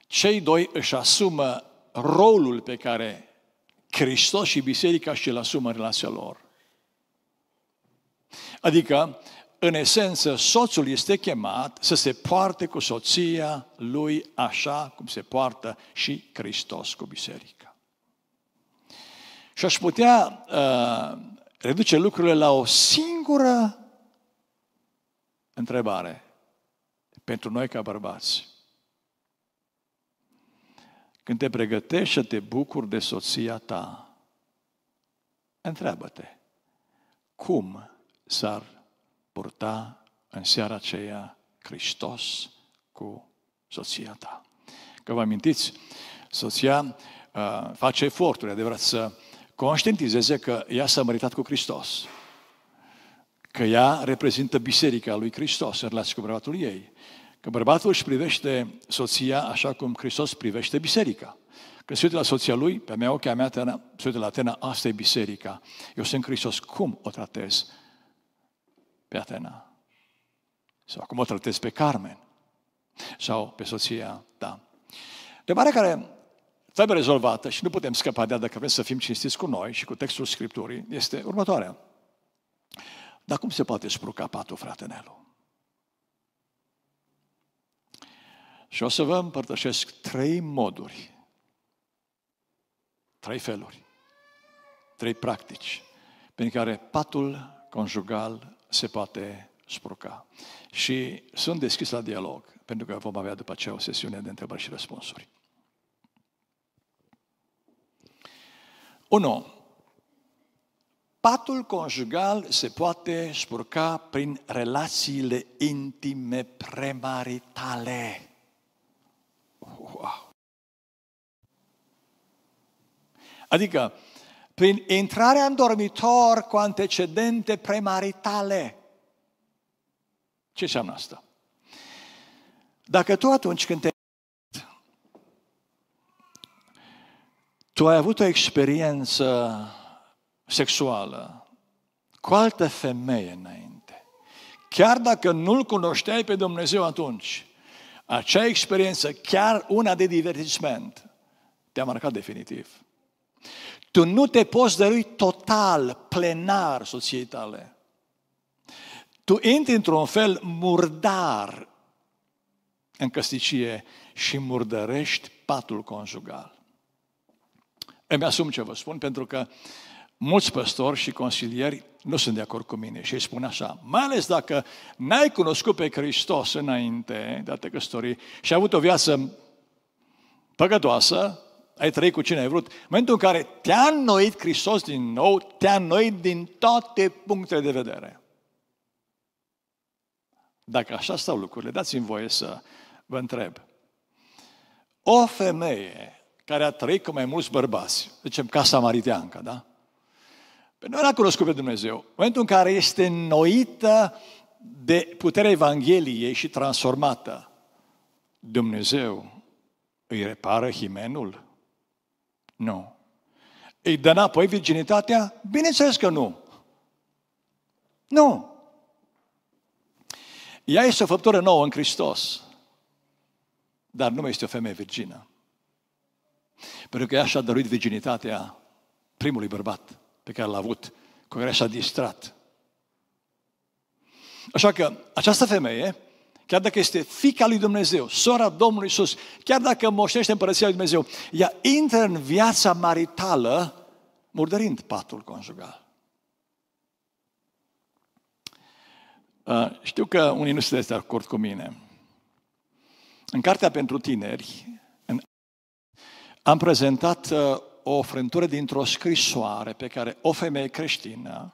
cei doi își asumă rolul pe care Hristos și biserica și-l asumă în relația lor. Adică, în esență, soțul este chemat să se poarte cu soția lui așa cum se poartă și Hristos cu biserica. Și aș putea uh, reduce lucrurile la o singură întrebare pentru noi ca bărbați. Când te pregătești să te bucuri de soția ta, întreabă-te, cum s-ar purta în seara aceea Hristos cu soția ta? Că vă amintiți, soția uh, face eforturi, adevărat, să conștientizeze că ea s-a măritat cu Hristos că ea reprezintă biserica lui Hristos în relație cu bărbatul ei. Că bărbatul își privește soția așa cum Hristos privește biserica. Că se uită la soția lui, pe mea, a mea, tână, se uită la Atena, asta e biserica. Eu sunt Hristos, cum o tratez pe Atena? Sau cum o tratez pe Carmen? Sau pe soția ta? Întrebarea care trebuie rezolvată și nu putem scăpa de ea dacă vrem să fim cinstiți cu noi și cu textul Scripturii este următoarea. Dar cum se poate spruca patul, fratenelui? Și o să vă împărtășesc trei moduri, trei feluri, trei practici prin care patul conjugal se poate spruca. Și sunt deschis la dialog, pentru că vom avea după aceea o sesiune de întrebări și răspunsuri. 1. Patul conjugal se poate spurca prin relațiile intime premaritale. Adică, prin intrarea în dormitor cu antecedente premaritale. Ce înseamnă asta? Dacă tu atunci când te tu ai avut o experiență sexuală cu altă femeie înainte, chiar dacă nu-L cunoșteai pe Dumnezeu atunci, acea experiență, chiar una de divertisment, te-a marcat definitiv. Tu nu te poți dărui total, plenar soției tale. Tu intri într-un fel murdar în căsnicie și murdărești patul conjugal. Îmi asum ce vă spun, pentru că mulți păstori și consilieri nu sunt de acord cu mine și îi spun așa, mai ales dacă n-ai cunoscut pe Hristos înainte de a te căsători și ai avut o viață păcătoasă, ai trăit cu cine ai vrut. În momentul în care te-a înnoit Hristos din nou, te-a înnoit din toate punctele de vedere. Dacă așa stau lucrurile, dați-mi voie să vă întreb. O femeie care a trăit cu mai mulți bărbați, zicem ca samariteanca, da? Păi nu era cunoscut pe Dumnezeu. În momentul în care este înnoită de puterea Evangheliei și transformată, Dumnezeu îi repară himenul? Nu. Îi dă înapoi virginitatea? Bineînțeles că nu. Nu. Ea este o făptură nouă în Hristos, dar nu mai este o femeie virgină. Pentru că ea și-a dăruit virginitatea primului bărbat pe care l-a avut, cu care s-a distrat. Așa că această femeie chiar dacă este fica lui Dumnezeu, sora Domnului Isus, chiar dacă moștește împărăția lui Dumnezeu, ea intră în viața maritală murdărind patul conjugal. Știu că unii nu sunteți de acord cu mine. În Cartea pentru Tineri am prezentat uh, o frântură dintr-o scrisoare pe care o femeie creștină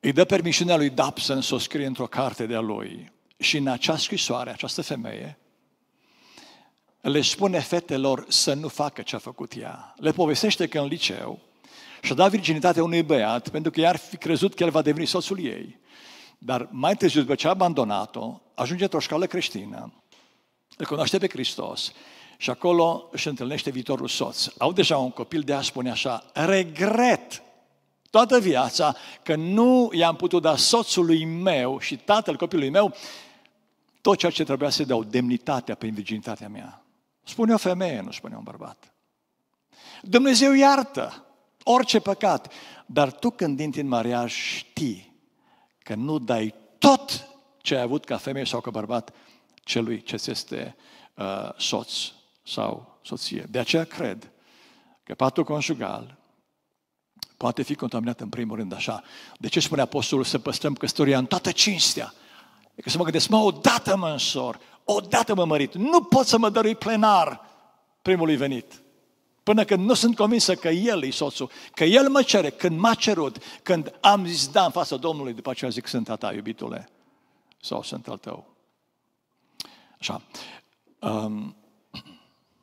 Îi dă permisiunea lui Dabson să o scrie într-o carte de-a lui. Și în acea scrisoare, această femeie, le spune fetelor să nu facă ce a făcut ea. Le povestește că în liceu și-a dat virginitatea unui băiat pentru că i-ar fi crezut că el va deveni soțul ei. Dar mai târziu, după ce a abandonat-o, ajunge într-o școală creștină, îl cunoaște pe Hristos și acolo își întâlnește viitorul soț. Au deja un copil de a spune așa, regret toată viața că nu i-am putut da soțului meu și tatăl copilului meu tot ceea ce trebuia să dau, demnitatea prin virginitatea mea. Spune o femeie, nu spune un bărbat. Dumnezeu iartă orice păcat, dar tu când intri în mariaj știi că nu dai tot ce ai avut ca femeie sau ca bărbat celui ce este uh, soț sau soție. De aceea cred că patul conjugal poate fi contaminată în primul rând așa. De ce spune Apostolul să păstrăm căsătoria în toată cinstea? E că să mă gândesc, mă, odată mă însor, odată mă mărit, nu pot să mă dărui plenar primului venit. Până când nu sunt convinsă că El e soțul, că El mă cere, când m-a cerut, când am zis da în fața Domnului, după aceea zic, sunt a ta, iubitule, sau sunt al tău. Așa. Um,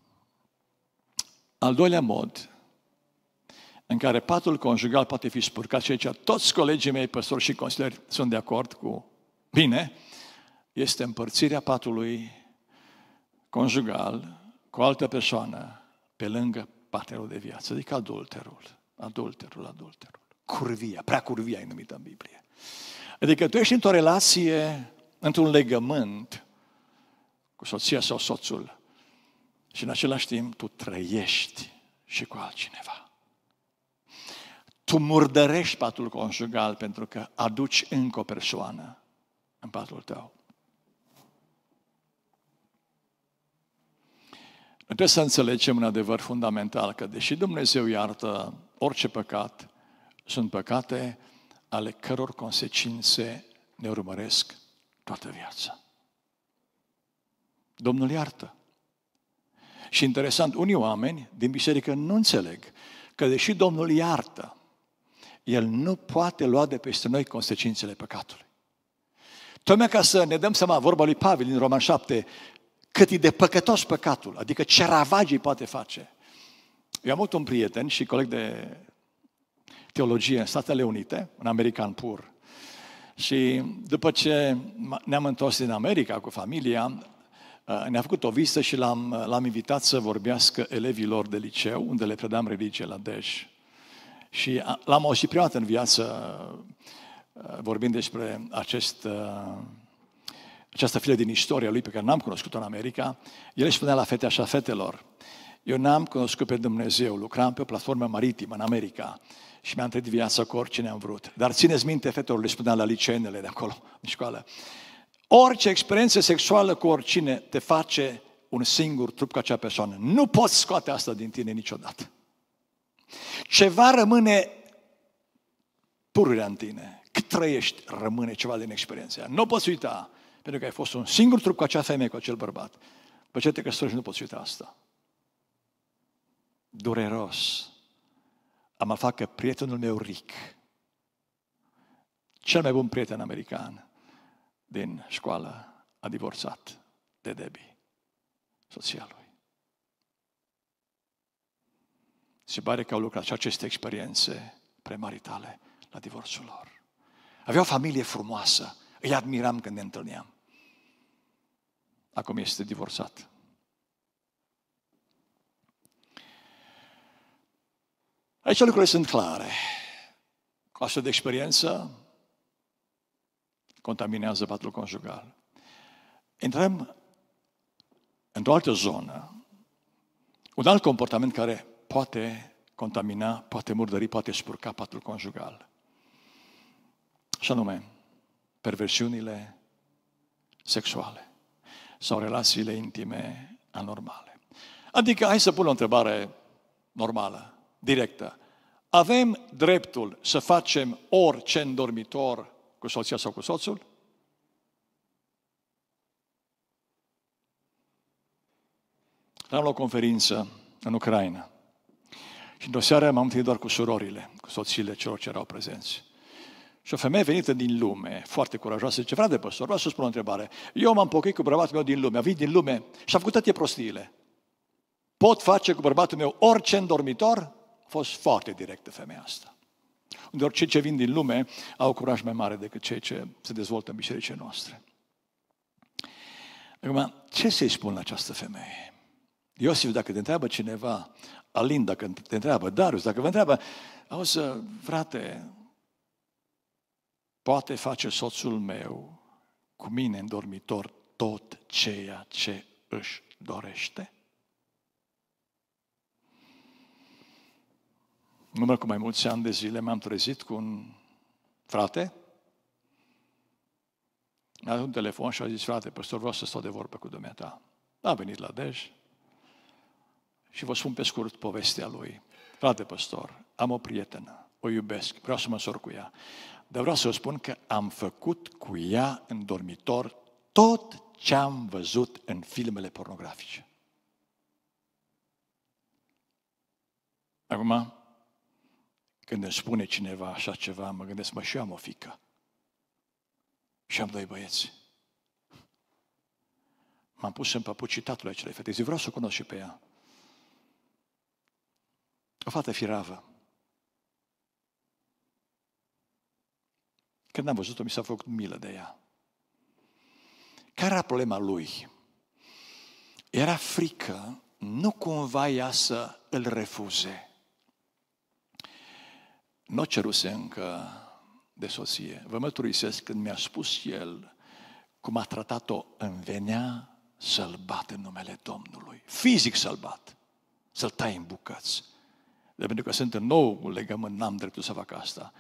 al doilea mod în care patul conjugal poate fi spurcat și aici toți colegii mei, păstori și consilieri, sunt de acord cu bine, este împărțirea patului conjugal cu altă persoană pe lângă partenerul de viață, adică adulterul, adulterul, adulterul. Curvia, prea curvia e numită în Biblie. Adică tu ești într-o relație, într-un legământ cu soția sau soțul și în același timp tu trăiești și cu altcineva tu murdărești patul conjugal pentru că aduci încă o persoană în patul tău. Noi trebuie să înțelegem un adevăr fundamental, că deși Dumnezeu iartă orice păcat, sunt păcate ale căror consecințe ne urmăresc toată viața. Domnul iartă. Și interesant, unii oameni din biserică nu înțeleg că deși Domnul iartă el nu poate lua de peste noi consecințele păcatului. Tocmai ca să ne dăm seama, vorba lui Pavel din Roman 7, cât e de păcătos păcatul, adică ce ravagii poate face. Eu am avut un prieten și coleg de teologie în Statele Unite, un american pur, și după ce ne-am întors din America cu familia, uh, ne-a făcut o vizită și l-am, uh, l-am invitat să vorbească elevilor de liceu, unde le predam religie la Dej. Și l-am auzit prima dată în viață uh, vorbind despre acest, uh, această filă din istoria lui pe care n-am cunoscut-o în America. El își spunea la fete așa, fetelor, eu n-am cunoscut pe Dumnezeu, lucram pe o platformă maritimă în America și mi-am trăit viața cu oricine am vrut. Dar țineți minte, fetelor, le spunea la liceenele de acolo, în școală, orice experiență sexuală cu oricine te face un singur trup ca acea persoană. Nu poți scoate asta din tine niciodată. Ceva rămâne pururea în tine. Cât trăiești, rămâne ceva din experiența Nu poți uita, pentru că ai fost un singur trup cu acea femeie, cu acel bărbat. După ce te căsătorești, nu poți uita asta. Dureros. Am aflat că prietenul meu Rick, cel mai bun prieten american din școală, a divorțat de Debbie, soția lui. Se pare că au lucrat și aceste experiențe premaritale la divorțul lor. Avea o familie frumoasă, îi admiram când ne întâlneam. Acum este divorțat. Aici lucrurile sunt clare. Cu astfel de experiență contaminează patul conjugal. Intrăm într-o altă zonă, un alt comportament care poate contamina, poate murdări, poate șpurca patul conjugal. Și anume, perversiunile sexuale sau relațiile intime anormale. Adică, hai să pun o întrebare normală, directă. Avem dreptul să facem orice în dormitor cu soția sau cu soțul? Am la o conferință în Ucraina și într-o seară m-am întâlnit doar cu surorile, cu soțiile celor ce erau prezenți. Și o femeie venită din lume, foarte curajoasă, zice, frate păstor, vreau să spun o întrebare. Eu m-am pocăit cu bărbatul meu din lume, a venit din lume și a făcut toate prostiile. Pot face cu bărbatul meu orice în dormitor? A fost foarte directă femeia asta. Unde orice ce vin din lume au curaj mai mare decât cei ce se dezvoltă în bisericile noastre. Acum, ce să-i spun la această femeie? Iosif, dacă te întreabă cineva, Alin, dacă te întreabă, Darius, dacă vă întreabă, auzi, uh, frate, poate face soțul meu cu mine în dormitor tot ceea ce își dorește? Numai cu mai mulți ani de zile m-am trezit cu un frate. a un telefon și a zis, frate, păstor, vreau să stau de vorbă cu dumneata. A venit la Dej, și vă spun pe scurt povestea lui. Frate păstor, am o prietenă, o iubesc, vreau să mă sor cu ea. Dar vreau să vă spun că am făcut cu ea în dormitor tot ce am văzut în filmele pornografice. Acum, când îmi spune cineva așa ceva, mă gândesc, mă, și eu am o fică. Și am doi băieți. M-am pus în păpucii tatălui acelei fete. Zic, vreau să o cunosc și pe ea. O fată firavă. Când am văzut-o, mi s-a făcut milă de ea. Care era problema lui? Era frică nu cumva ea să îl refuze. Nu o ceruse încă de soție. Vă măturisesc când mi-a spus el cum a tratat-o în venea să-l bat în numele Domnului. Fizic să-l bat, să-l tai în bucăți de pentru că sunt în nou legământ, n-am dreptul să fac asta.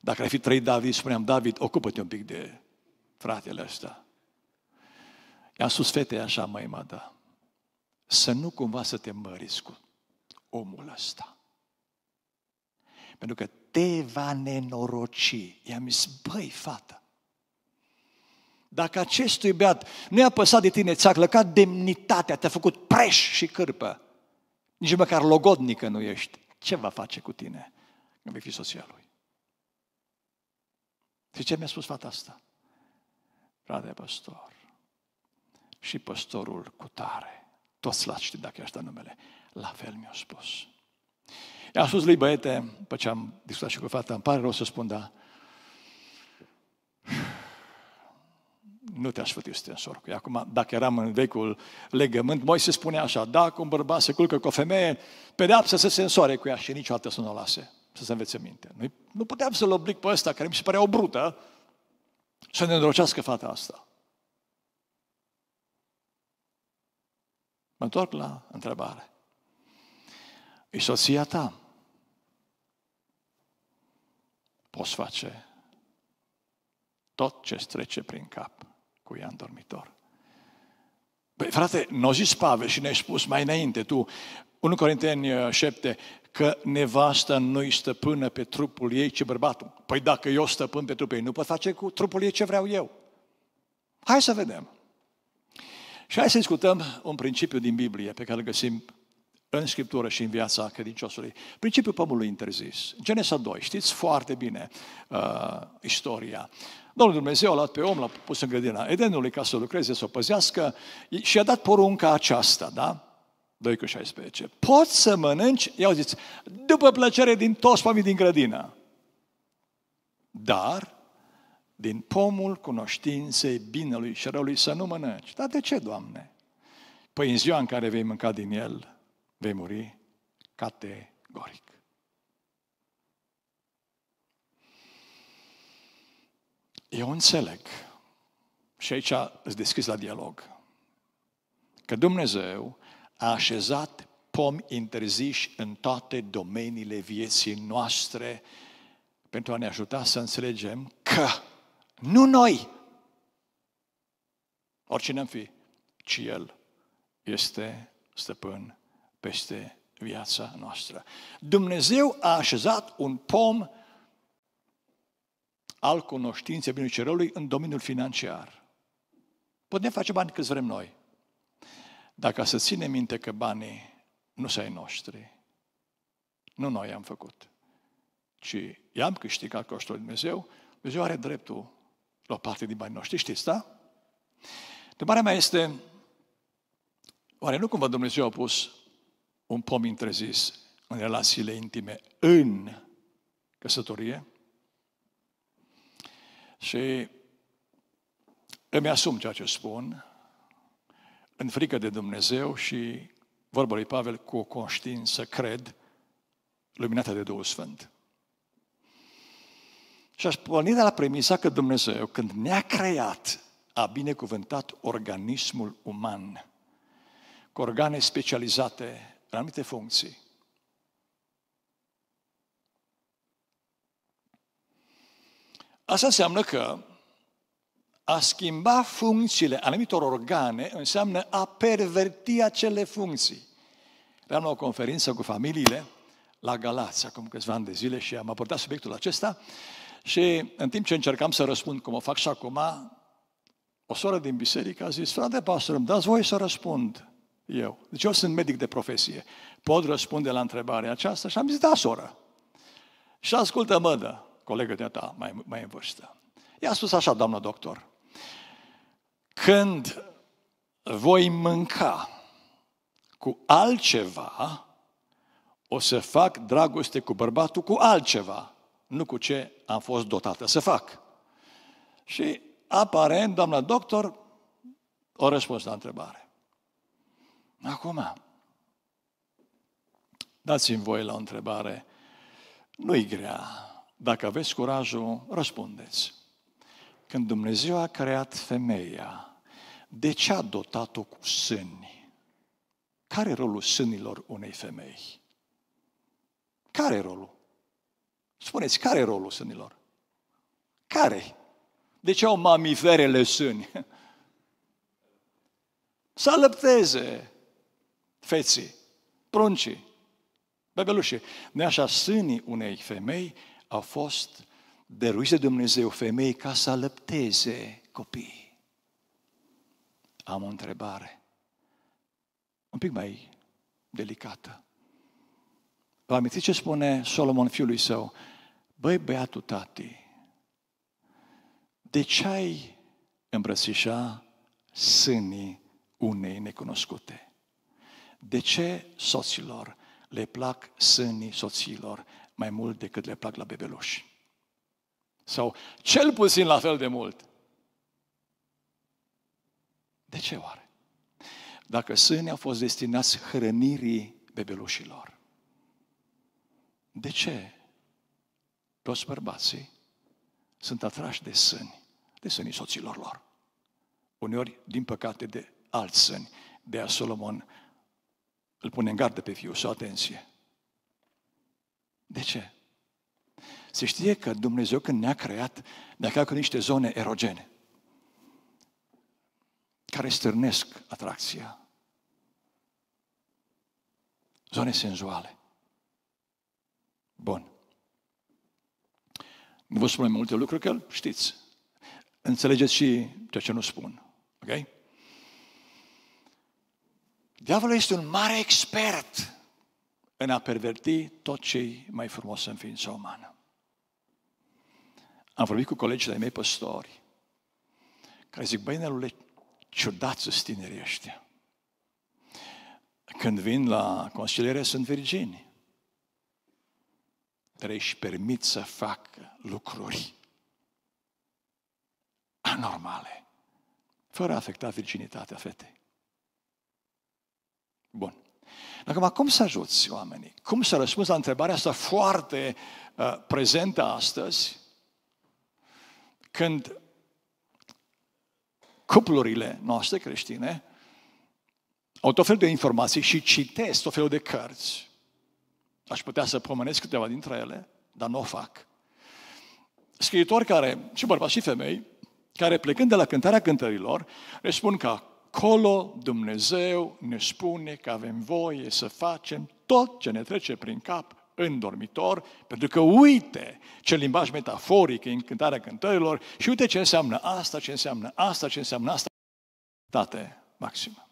Dacă ar fi trăit David, spuneam, David, ocupă-te un pic de fratele ăsta. I-am spus fetei așa, mai mada, să nu cumva să te măriți cu omul ăsta. Pentru că te va nenoroci. I-am zis, băi, fată, dacă acestui beat nu i-a păsat de tine, ți-a clăcat demnitatea, te-a făcut preș și cârpă, nici măcar logodnică nu ești, ce va face cu tine când vei fi soția lui? Și ce mi-a spus fata asta? Frate păstor, și păstorul cu tare, toți l-ați ști dacă ăsta numele, la fel mi-a spus. I-a spus lui băiete, după ce am discutat și cu fata, îmi pare rău să spun, dar nu te-aș făti să te însorc. Acum, dacă eram în vecul legământ, Moise spune așa, dacă un bărbat se culcă cu o femeie, pedeapsă să se însoare cu ea și niciodată să nu o lase, să se învețe minte. Noi nu puteam să-l oblic pe ăsta, care mi se părea o brută, să ne îndrocească fata asta. Mă întorc la întrebare. E soția ta. Poți face tot ce trece prin cap cu ea în dormitor. Păi, frate, nu n-o zis Pavel și ne-ai spus mai înainte tu, 1 Corinteni 7, uh, că nevasta nu-i stăpână pe trupul ei, ci bărbatul. Păi dacă eu stăpân pe trupul ei, nu pot face cu trupul ei ce vreau eu. Hai să vedem. Și hai să discutăm un principiu din Biblie pe care îl găsim în Scriptură și în viața credinciosului. Principiul pămului interzis. Genesa 2. Știți foarte bine uh, istoria. Domnul Dumnezeu a luat pe om, l-a pus în grădina Edenului ca să lucreze, să o păzească și a dat porunca aceasta, da? 2 cu 16. Poți să mănânci, ia ziți, după plăcere din toți pomii din grădină. Dar din pomul cunoștinței binelui și răului să nu mănânci. Dar de ce, Doamne? Păi în ziua în care vei mânca din el, vei muri categoric. Eu înțeleg, și aici îți deschis la dialog, că Dumnezeu a așezat pomi interziși în toate domeniile vieții noastre pentru a ne ajuta să înțelegem că nu noi, oricine am fi, ci El este stăpân peste viața noastră. Dumnezeu a așezat un pom al cunoștinței binului și răului în domeniul financiar. Putem face bani câți vrem noi. Dacă să ținem minte că banii nu sunt ai noștri, nu noi am făcut, ci i-am câștigat cu ajutorul Dumnezeu, Dumnezeu are dreptul la o parte din banii noștri, știți, da? Întrebarea mea este, oare nu cumva Dumnezeu a pus un pom interzis în relațiile intime în căsătorie? Și îmi asum ceea ce spun, în frică de Dumnezeu și, vorba lui Pavel, cu o conștiință, cred, luminată de Duhul Sfânt. Și aș porni de la premisa că Dumnezeu, când ne-a creat, a binecuvântat organismul uman, cu organe specializate în anumite funcții. Asta înseamnă că a schimba funcțiile anumitor organe înseamnă a perverti acele funcții. Eram la o conferință cu familiile la Galați acum câțiva ani de zile și am abordat subiectul acesta și în timp ce încercam să răspund cum o fac și acum, o soră din biserică a zis, frate pastor, îmi dați voi să răspund eu. Deci eu sunt medic de profesie. Pot răspunde la întrebarea aceasta? Și am zis, da, soră. Și ascultă, mădă, da colegă de-a ta mai, mai în vârstă. I-a spus așa, doamnă doctor, când voi mânca cu altceva, o să fac dragoste cu bărbatul cu altceva, nu cu ce am fost dotată să fac. Și aparent, doamna doctor, o răspuns la întrebare. Acum, dați-mi voi la o întrebare, nu-i grea, dacă aveți curajul, răspundeți. Când Dumnezeu a creat femeia, de ce a dotat-o cu sâni? Care e rolul sânilor unei femei? Care e rolul? Spuneți, care e rolul sânilor? care De ce au mamiferele sâni? Să alăpteze feții, pruncii, bebelușii. De așa sânii unei femei a fost dăruiți de Dumnezeu femei ca să alăpteze copiii. Am o întrebare un pic mai delicată. Vă amintiți ce spune Solomon fiului său? Băi, băiatul tati, de ce ai îmbrățișa sânii unei necunoscute? De ce soților le plac sânii soților? mai mult decât le plac la bebeluși. Sau cel puțin la fel de mult. De ce oare? Dacă sânii au fost destinați hrănirii bebelușilor, de ce toți bărbații sunt atrași de sâni, de sânii soților lor? Uneori, din păcate, de alți sâni. De a Solomon îl pune în gardă pe fiu, să atenție. De ce? Se știe că Dumnezeu când ne-a creat, ne-a creat cu niște zone erogene care stârnesc atracția. Zone senzuale. Bun. Nu vă spun multe lucruri, că știți. Înțelegeți și ceea ce nu spun. Ok? Diavolul este un mare expert în a perverti tot ce mai frumos în ființa umană. Am vorbit cu colegii de mei păstori, care zic, băi, Nelule, ciudat sunt tinerii ăștia. Când vin la consiliere, sunt virgini. Trebuie și permit să fac lucruri anormale, fără a afecta virginitatea fetei. Bun. Acum, cum să ajuți oamenii? Cum să răspunzi la întrebarea asta foarte uh, prezentă astăzi, când cuplurile noastre creștine au tot felul de informații și citesc tot felul de cărți. Aș putea să pomenesc câteva dintre ele, dar nu o fac. Scriitori care, și bărbați și femei, care plecând de la cântarea cântărilor, le spun că Acolo Dumnezeu ne spune că avem voie să facem tot ce ne trece prin cap în dormitor, pentru că uite ce limbaj metaforic în cântarea cântărilor și uite ce înseamnă asta, ce înseamnă asta, ce înseamnă asta. Tate maximă.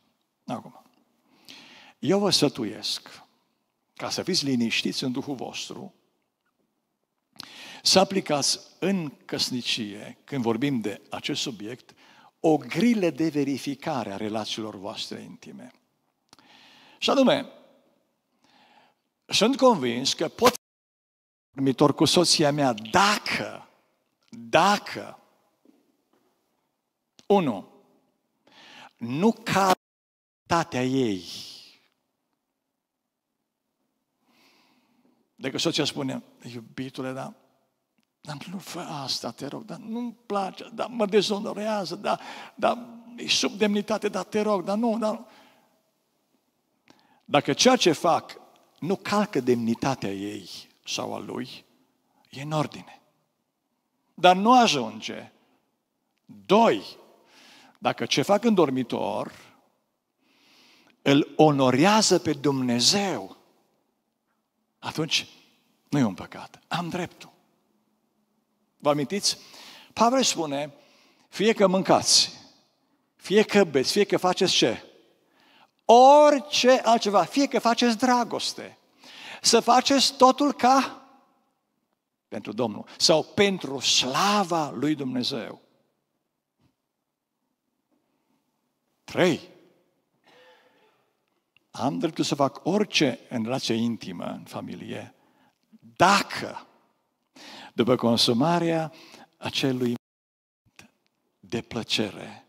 Acum, eu vă sătuiesc ca să fiți liniștiți în Duhul vostru, să aplicați în căsnicie, când vorbim de acest subiect, o grilă de verificare a relațiilor voastre intime. Și anume, sunt convins că pot dormitor cu soția mea dacă, dacă, unu, nu calitatea ei. Dacă soția spune, iubitule, da, dar nu fă asta, te rog, dar nu-mi place, dar mă dezonorează, dar, dar e sub demnitate, dar te rog, dar nu, dar... Dacă ceea ce fac nu calcă demnitatea ei sau a lui, e în ordine. Dar nu ajunge. Doi, dacă ce fac în dormitor îl onorează pe Dumnezeu, atunci nu e un păcat. Am dreptul. Vă amintiți? Pavel spune, fie că mâncați, fie că beți, fie că faceți ce? Orice altceva, fie că faceți dragoste, să faceți totul ca pentru Domnul sau pentru slava lui Dumnezeu. Trei. Am dreptul să fac orice în relație intimă, în familie, dacă după consumarea acelui de plăcere,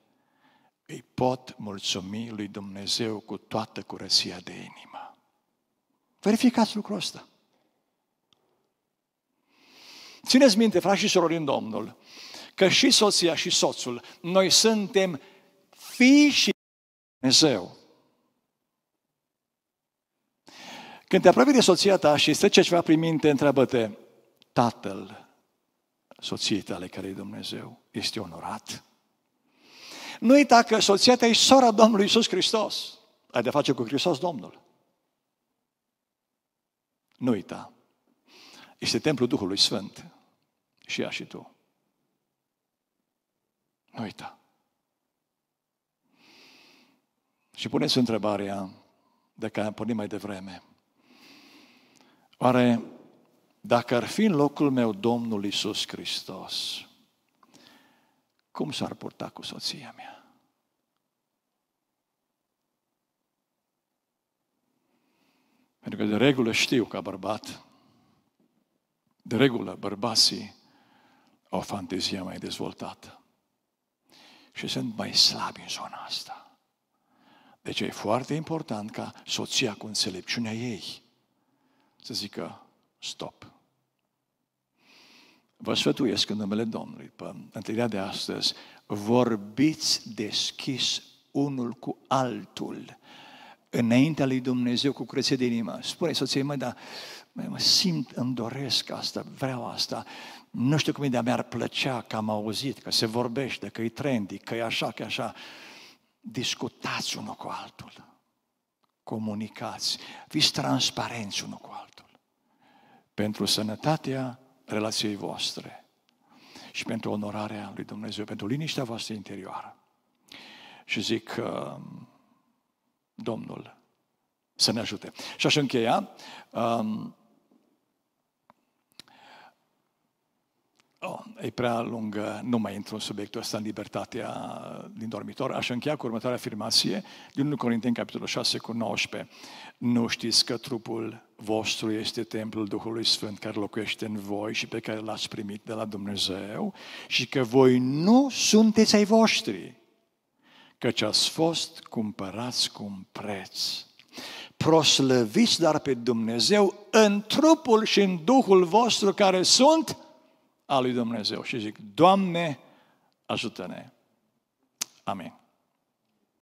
îi pot mulțumi lui Dumnezeu cu toată curăția de inimă. Verificați lucrul ăsta. Țineți minte, frați și surori în Domnul, că și soția și soțul, noi suntem fii și Dumnezeu. Când te apropii de soția ta și îți trece ceva prin minte, întreabă-te, tatăl soției tale care e Dumnezeu este onorat. Nu uita că soția ta e sora Domnului Isus Hristos. Ai de face cu Hristos Domnul. Nu uita. Este templul Duhului Sfânt. Și ea și tu. Nu uita. Și puneți întrebarea de care am pornit mai devreme. Oare dacă ar fi în locul meu Domnul Isus Hristos, cum s-ar purta cu soția mea? Pentru că de regulă știu ca bărbat, de regulă bărbații au fantezia mai dezvoltată și sunt mai slabi în zona asta. Deci e foarte important ca soția cu înțelepciunea ei să zică, Stop. Vă sfătuiesc în numele Domnului, pe întâlnirea de astăzi, vorbiți deschis unul cu altul înaintea lui Dumnezeu cu curăție de inimă. Spune soției, mă, dar mă, mă simt, îmi doresc asta, vreau asta. Nu știu cum e, dar mi-ar plăcea că am auzit, că se vorbește, că e trendy, că e așa, că e așa. Discutați unul cu altul. Comunicați. Fiți transparenți unul cu altul pentru sănătatea relației voastre și pentru onorarea lui Dumnezeu, pentru liniștea voastră interioară. Și zic, um, Domnul să ne ajute. Și aș încheia um, Oh, e prea lungă, nu mai intru în subiectul ăsta, în libertatea uh, din dormitor. Aș încheia cu următoarea afirmație din 1 Corinteni, capitolul 6, cu 19. Nu știți că trupul vostru este templul Duhului Sfânt care locuiește în voi și pe care l-ați primit de la Dumnezeu și că voi nu sunteți ai voștri, căci ați fost cumpărați cu un preț proslăviți dar pe Dumnezeu în trupul și în Duhul vostru care sunt a lui Dumnezeu și zic, Doamne, ajută-ne! Amin.